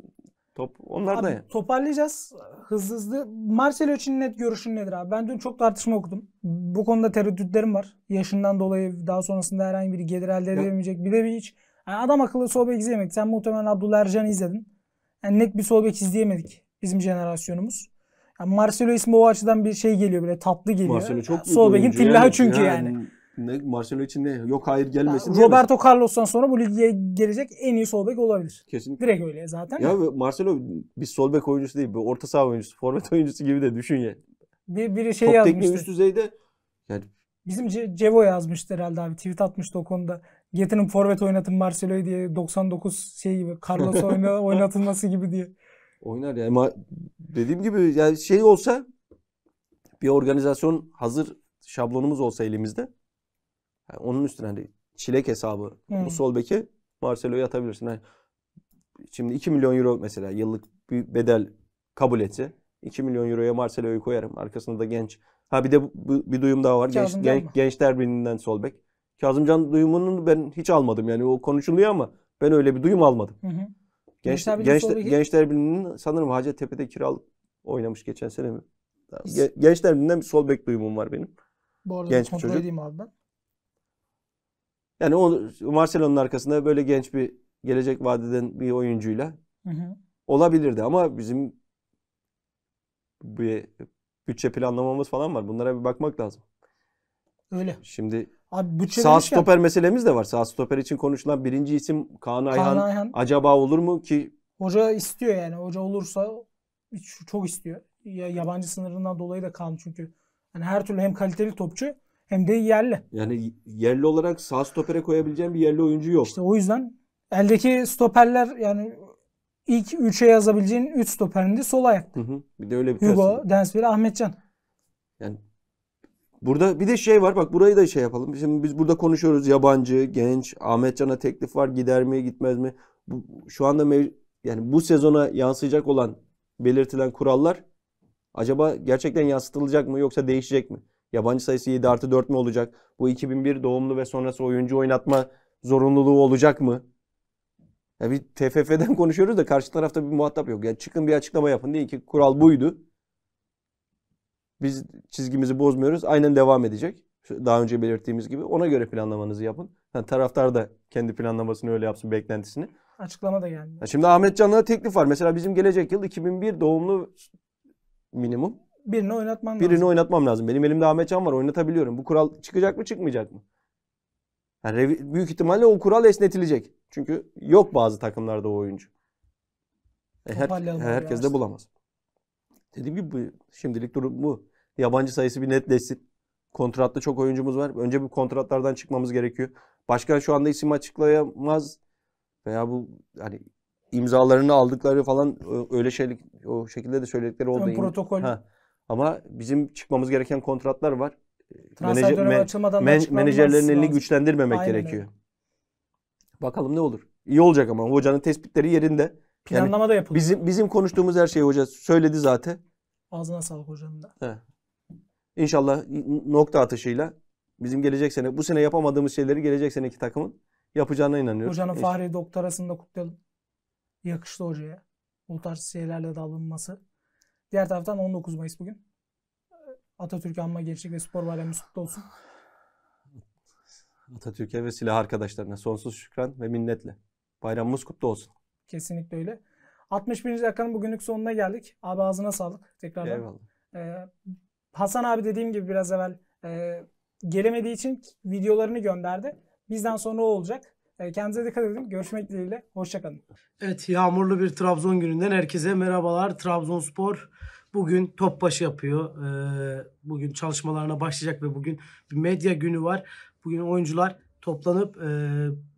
top onlar da. Toparlayacağız hızlı hızlı. Marcelo için net görüşün nedir abi? Ben dün çok tartışma okudum. Bu konuda tereddütlerim var. Yaşından dolayı daha sonrasında herhangi bir gelir elde edemeyecek. Bir de bir hiç yani adam akıllı sol bek izleyemedik. Sen muhtemelen Abdullah Ercan'ı izledin. Yani net bir sol bek izleyemedik bizim jenerasyonumuz. Yani Marcelo ismi o açıdan bir şey geliyor bile tatlı geliyor. Marcelo çok yani sol bekin tillaha çünkü yani. yani. Ne, Marcelo için ne? Yok hayır gelmesin. Yani Roberto Carlos'tan sonra bu lige gelecek en iyi sol bek olabilir. Kesinlikle. Direkt öyle zaten. Ya Marcelo bir sol bek oyuncusu değil. Bir orta saha oyuncusu, forvet oyuncusu gibi de düşün ya. Bir, biri şey Top yazmıştı. Top üst düzeyde yani Bizim Ce- Cevo yazmıştı herhalde abi. Tweet atmıştı o konuda. Getirin forvet oynatın Marcelo'yu diye 99 şey gibi Carlos *laughs* oynatılması gibi diye. Oynar yani ama dediğim gibi yani şey olsa bir organizasyon hazır şablonumuz olsa elimizde yani onun üstüne hani çilek hesabı hmm. bu sol beki Marcelo'ya atabilirsin. Yani şimdi 2 milyon euro mesela yıllık bir bedel kabul etse 2 milyon euroya Marcelo'yu koyarım. Arkasında da genç. Ha bir de bu, bu bir duyum daha var. Kazım genç, gençler birliğinden sol bek. Kazımcan duyumunu ben hiç almadım. Yani o konuşuluyor ama ben öyle bir duyum almadım. Hı hı. Genç, gençler, genç, gençler Birliği'nin sanırım Hacettepe'de kiralık oynamış geçen sene mi? Tamam. Gençler Birliği'nden bir sol bek duyumum var benim. Bu arada Genç kontrol edeyim abi ben. Yani o Marcelo'nun arkasında böyle genç bir gelecek vadeden bir oyuncuyla hı hı. olabilirdi ama bizim bir bütçe planlamamız falan var. Bunlara bir bakmak lazım. Öyle. Şimdi Abi bütçe sağ demişken, stoper meselemiz de var. Sağ stoper için konuşulan birinci isim Kaan Ayhan. Ayhan. Acaba olur mu ki? Hoca istiyor yani. Hoca olursa çok istiyor. Ya yabancı sınırından dolayı da Kaan çünkü yani her türlü hem kaliteli topçu hem de yerli. Yani yerli olarak sağ stopere koyabileceğim bir yerli oyuncu yok. İşte o yüzden eldeki stoperler yani ilk 3'e yazabileceğin 3 stoperinde sol ayakta. Hı hı. Bir de öyle bir Hugo, Densville, Ahmetcan. Yani burada bir de şey var bak burayı da şey yapalım. Şimdi biz burada konuşuyoruz yabancı, genç, Ahmetcan'a teklif var gider mi gitmez mi? Bu, şu anda mev- yani bu sezona yansıyacak olan belirtilen kurallar acaba gerçekten yansıtılacak mı yoksa değişecek mi? Yabancı sayısı 7 artı 4 mü olacak? Bu 2001 doğumlu ve sonrası oyuncu oynatma zorunluluğu olacak mı? Ya bir TFF'den *laughs* konuşuyoruz da karşı tarafta bir muhatap yok. Yani çıkın bir açıklama yapın. Deyin ki kural buydu. Biz çizgimizi bozmuyoruz. Aynen devam edecek. Daha önce belirttiğimiz gibi. Ona göre planlamanızı yapın. Yani taraftar da kendi planlamasını öyle yapsın, beklentisini. Açıklama da geldi. Yani şimdi Ahmet Can'a teklif var. Mesela bizim gelecek yıl 2001 doğumlu minimum Birini oynatman lazım. Birini oynatmam lazım. Benim elimde Ahmet Can var oynatabiliyorum. Bu kural çıkacak mı çıkmayacak mı? Yani büyük ihtimalle o kural esnetilecek. Çünkü yok bazı takımlarda o oyuncu. E her, herkes de bulamaz. Dediğim gibi bu, şimdilik durum bu. Yabancı sayısı bir netleşsin. Kontratta çok oyuncumuz var. Önce bir kontratlardan çıkmamız gerekiyor. Başkan şu anda isim açıklayamaz veya bu hani imzalarını aldıkları falan öyle şey o şekilde de söyledikleri oldu. Ön protokol. Ha. Ama bizim çıkmamız gereken kontratlar var. E, Transfer Menajer, açılmadan men, menajerlerin elini lazım. güçlendirmemek Aynen gerekiyor. Öyle. Bakalım ne olur. İyi olacak ama hocanın tespitleri yerinde. Planlama yani da yapılıyor. Bizim bizim konuştuğumuz her şeyi hoca söyledi zaten. Ağzına sağlık hocanın da. He. İnşallah nokta atışıyla bizim gelecek sene bu sene yapamadığımız şeyleri gelecek seneki takımın yapacağına inanıyorum. Hocanın Fahri doktorasını da kutlayalım. Yakıştı hocaya. Bu tarz şeylerle dalınması. Diğer taraftan 19 Mayıs bugün. Atatürk'e anma gençlik ve spor bayramı kutlu olsun. Atatürk'e ve silah arkadaşlarına sonsuz şükran ve minnetle. Bayramımız kutlu olsun. Kesinlikle öyle. 61. dakikanın bugünlük sonuna geldik. Abi ağzına sağlık tekrardan. Eyvallah. Ee, Hasan abi dediğim gibi biraz evvel e, gelemediği için videolarını gönderdi. Bizden sonra o olacak. E, kendinize dikkat edin. Görüşmek dileğiyle. Hoşçakalın. Evet yağmurlu bir Trabzon gününden herkese merhabalar. Trabzonspor bugün top başı yapıyor. E, bugün çalışmalarına başlayacak ve bugün bir medya günü var. Bugün oyuncular toplanıp e,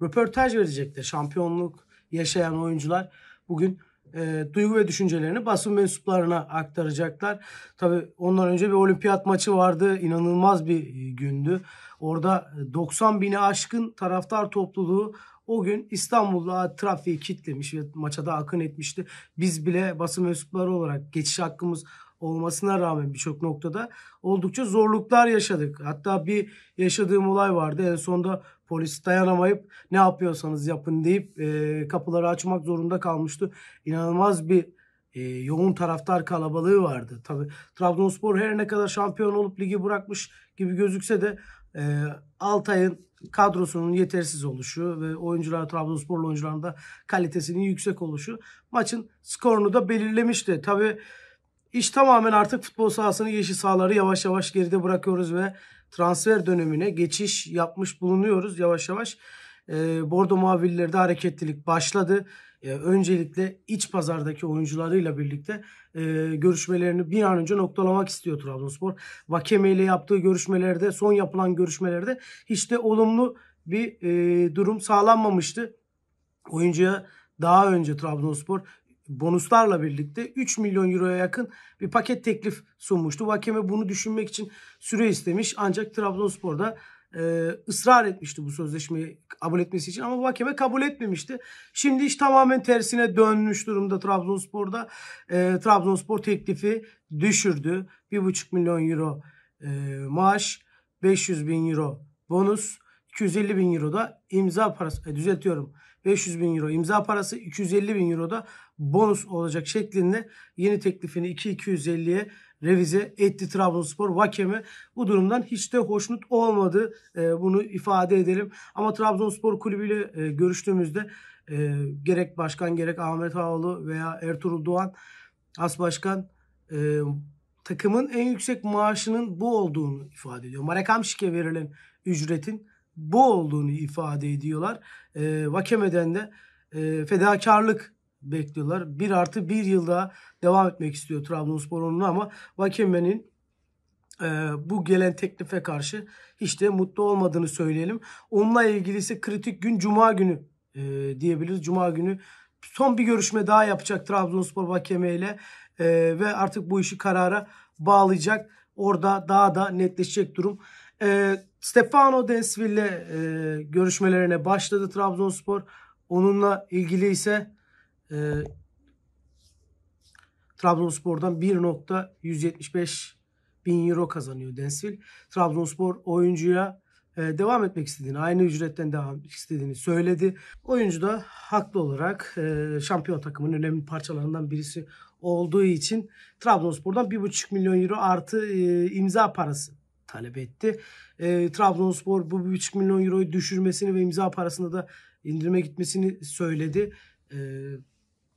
röportaj verecekler. Şampiyonluk yaşayan oyuncular bugün e, duygu ve düşüncelerini basın mensuplarına aktaracaklar. tabi ondan önce bir olimpiyat maçı vardı. İnanılmaz bir e, gündü. Orada 90 e, bini aşkın taraftar topluluğu o gün İstanbul'da trafiği kitlemiş ve maça da akın etmişti. Biz bile basın mensupları olarak geçiş hakkımız olmasına rağmen birçok noktada oldukça zorluklar yaşadık. Hatta bir yaşadığım olay vardı. En sonunda polis dayanamayıp ne yapıyorsanız yapın deyip e, kapıları açmak zorunda kalmıştı. İnanılmaz bir e, yoğun taraftar kalabalığı vardı. Tabi Trabzonspor her ne kadar şampiyon olup ligi bırakmış gibi gözükse de e, Altay'ın kadrosunun yetersiz oluşu ve oyuncular Trabzonsporlu oyuncuların da kalitesinin yüksek oluşu maçın skorunu da belirlemişti. Tabi iş tamamen artık futbol sahasını yeşil sahaları yavaş yavaş geride bırakıyoruz ve transfer dönemine geçiş yapmış bulunuyoruz yavaş yavaş. E, Bordo Mavillerde hareketlilik başladı. E, öncelikle iç pazardaki oyuncularıyla birlikte e, görüşmelerini bir an önce noktalamak istiyor Trabzonspor. Vakeme ile yaptığı görüşmelerde, son yapılan görüşmelerde hiç de olumlu bir e, durum sağlanmamıştı. Oyuncuya daha önce Trabzonspor bonuslarla birlikte 3 milyon euroya yakın bir paket teklif sunmuştu. Vakeme bunu düşünmek için süre istemiş ancak Trabzonspor'da e, ısrar etmişti bu sözleşmeyi kabul etmesi için ama Vakeme kabul etmemişti. Şimdi iş tamamen tersine dönmüş durumda Trabzonspor'da. E, Trabzonspor teklifi düşürdü. 1,5 milyon euro e, maaş, 500 bin euro bonus, 250 bin euro da imza parası, e, düzeltiyorum 500 bin euro imza parası, 250 bin euro da bonus olacak şeklinde yeni teklifini 2.250'ye revize etti Trabzonspor Vakeme. Bu durumdan hiç de hoşnut olmadı. Ee, bunu ifade edelim. Ama Trabzonspor kulübüyle e, görüştüğümüzde e, gerek başkan gerek Ahmet Ağalı veya Ertuğrul Doğan as başkan e, takımın en yüksek maaşının bu olduğunu ifade ediyor. Marakamşik'e verilen ücretin bu olduğunu ifade ediyorlar. E, Vakeme'den de e, fedakarlık bekliyorlar. Bir artı bir yılda devam etmek istiyor Trabzonspor onunla ama Vakemen'in e, bu gelen teklife karşı hiç de mutlu olmadığını söyleyelim. Onunla ilgili ise kritik gün Cuma günü e, diyebiliriz. Cuma günü son bir görüşme daha yapacak Trabzonspor Vakeme ile e, ve artık bu işi karara bağlayacak. Orada daha da netleşecek durum. E, Stefano Densville e, görüşmelerine başladı Trabzonspor. Onunla ilgili ise e, Trabzonspor'dan 1.175 bin euro kazanıyor Densil. Trabzonspor oyuncuya e, devam etmek istediğini, aynı ücretten devam etmek istediğini söyledi. Oyuncu da haklı olarak e, şampiyon takımın önemli parçalarından birisi olduğu için Trabzonspor'dan 1.5 milyon euro artı e, imza parası talep etti. E, Trabzonspor bu 1.5 milyon euroyu düşürmesini ve imza parasında da indirime gitmesini söyledi. E,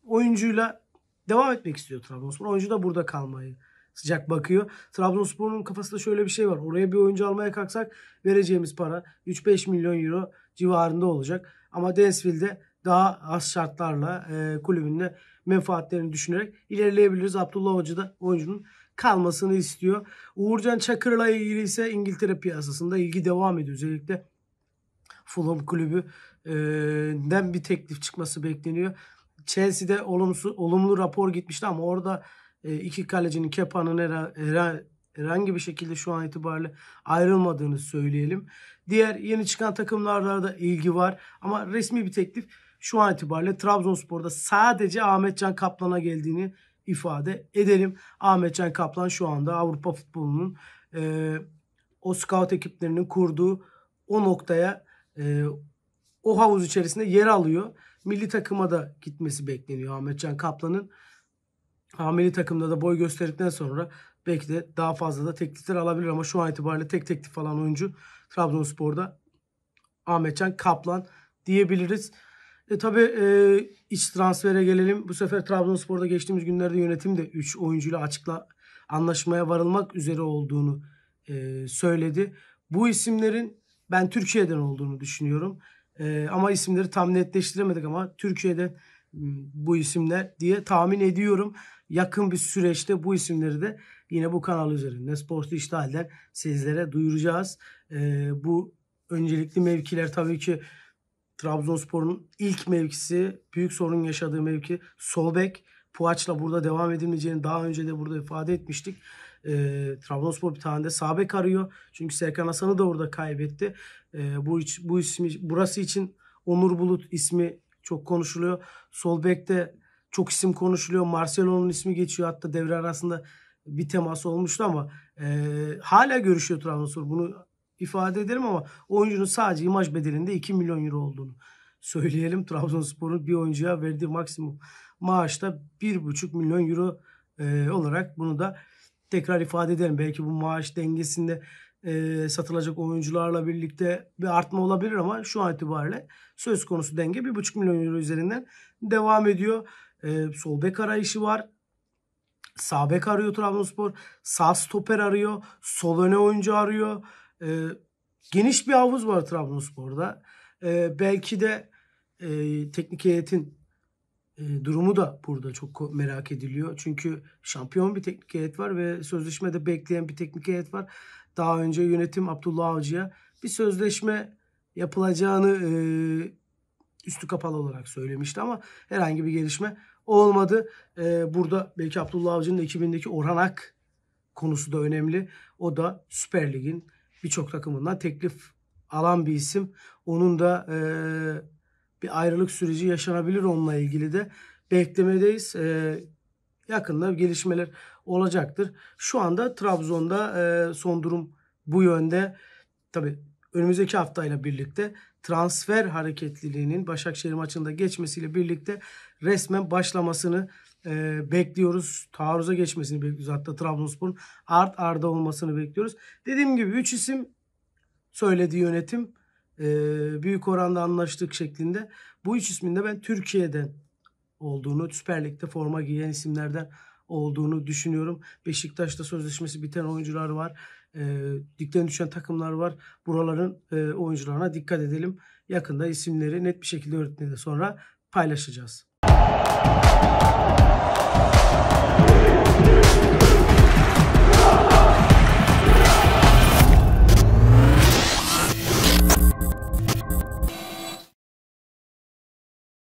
oyuncuyla devam etmek istiyor Trabzonspor. Oyuncu da burada kalmayı sıcak bakıyor. Trabzonspor'un kafasında şöyle bir şey var. Oraya bir oyuncu almaya kalksak vereceğimiz para 3-5 milyon euro civarında olacak. Ama Densville'de daha az şartlarla e, kulübünde menfaatlerini düşünerek ilerleyebiliriz. Abdullah Hoca da oyuncunun kalmasını istiyor. Uğurcan Çakır'la ilgili ise İngiltere piyasasında ilgi devam ediyor. Özellikle Fulham kulübünden bir teklif çıkması bekleniyor. Chelsea'de olumsuz, olumlu rapor gitmişti ama orada e, iki kalecinin Kepa'nın her her herhangi bir şekilde şu an itibariyle ayrılmadığını söyleyelim. Diğer yeni çıkan takımlarda da ilgi var ama resmi bir teklif şu an itibariyle Trabzonspor'da sadece Ahmetcan Kaplan'a geldiğini ifade edelim. Ahmetcan Kaplan şu anda Avrupa futbolunun e, o scout ekiplerinin kurduğu o noktaya e, o havuz içerisinde yer alıyor. Milli takıma da gitmesi bekleniyor Ahmetcan Kaplan'ın. Milli takımda da boy gösterdikten sonra belki de daha fazla da teklifler alabilir ama şu an itibariyle tek teklif falan oyuncu Trabzonspor'da Ahmetcan Kaplan diyebiliriz. E tabi e, iç transfere gelelim. Bu sefer Trabzonspor'da geçtiğimiz günlerde yönetim de 3 oyuncuyla açıkla anlaşmaya varılmak üzere olduğunu e, söyledi. Bu isimlerin ben Türkiye'den olduğunu düşünüyorum. E, ama isimleri tam netleştiremedik ama Türkiye'de bu isimler diye tahmin ediyorum. Yakın bir süreçte bu isimleri de yine bu kanal üzerinde Spor Dijital'den sizlere duyuracağız. E, bu öncelikli mevkiler tabii ki Trabzonspor'un ilk mevkisi, büyük sorun yaşadığı mevki Solbek. Puaç'la burada devam edilmeyeceğini daha önce de burada ifade etmiştik. E, Trabzonspor bir tane de Sabek arıyor. Çünkü Serkan Hasan'ı da orada kaybetti. E, bu bu ismi burası için Onur Bulut ismi çok konuşuluyor. Sol bekte çok isim konuşuluyor. Marcelo'nun ismi geçiyor. Hatta devre arasında bir temas olmuştu ama e, hala görüşüyor Trabzonspor. Bunu ifade ederim ama oyuncunun sadece imaj bedelinde 2 milyon euro olduğunu söyleyelim. Trabzonspor'un bir oyuncuya verdiği maksimum maaşta 1,5 milyon euro e, olarak bunu da tekrar ifade edelim. Belki bu maaş dengesinde e, satılacak oyuncularla birlikte bir artma olabilir ama şu an itibariyle söz konusu denge 1,5 milyon euro üzerinden devam ediyor. E, sol bek arayışı var. Sağ bek arıyor Trabzonspor. Sağ stoper arıyor. Sol öne oyuncu arıyor. E, geniş bir havuz var Trabzonspor'da. E, belki de e, teknik heyetin ee, durumu da burada çok merak ediliyor. Çünkü şampiyon bir teknik heyet var ve sözleşmede bekleyen bir teknik heyet var. Daha önce yönetim Abdullah Avcı'ya bir sözleşme yapılacağını e, üstü kapalı olarak söylemişti ama herhangi bir gelişme olmadı. E, burada belki Abdullah Avcı'nın ekibindeki Orhan Ak konusu da önemli. O da Süper Lig'in birçok takımından teklif alan bir isim. Onun da e, bir ayrılık süreci yaşanabilir onunla ilgili de beklemedeyiz. E, yakında gelişmeler olacaktır. Şu anda Trabzon'da e, son durum bu yönde. Tabi önümüzdeki haftayla birlikte transfer hareketliliğinin Başakşehir maçında geçmesiyle birlikte resmen başlamasını e, bekliyoruz. Taarruza geçmesini bekliyoruz. Hatta Trabzonspor'un art arda olmasını bekliyoruz. Dediğim gibi 3 isim söyledi yönetim e, büyük oranda anlaştık şeklinde. Bu üç ismin de ben Türkiye'den olduğunu, Süper Lig'de forma giyen isimlerden olduğunu düşünüyorum. Beşiktaş'ta sözleşmesi biten oyuncular var. E, dikten düşen takımlar var. Buraların e, oyuncularına dikkat edelim. Yakında isimleri net bir şekilde öğretmeni sonra paylaşacağız.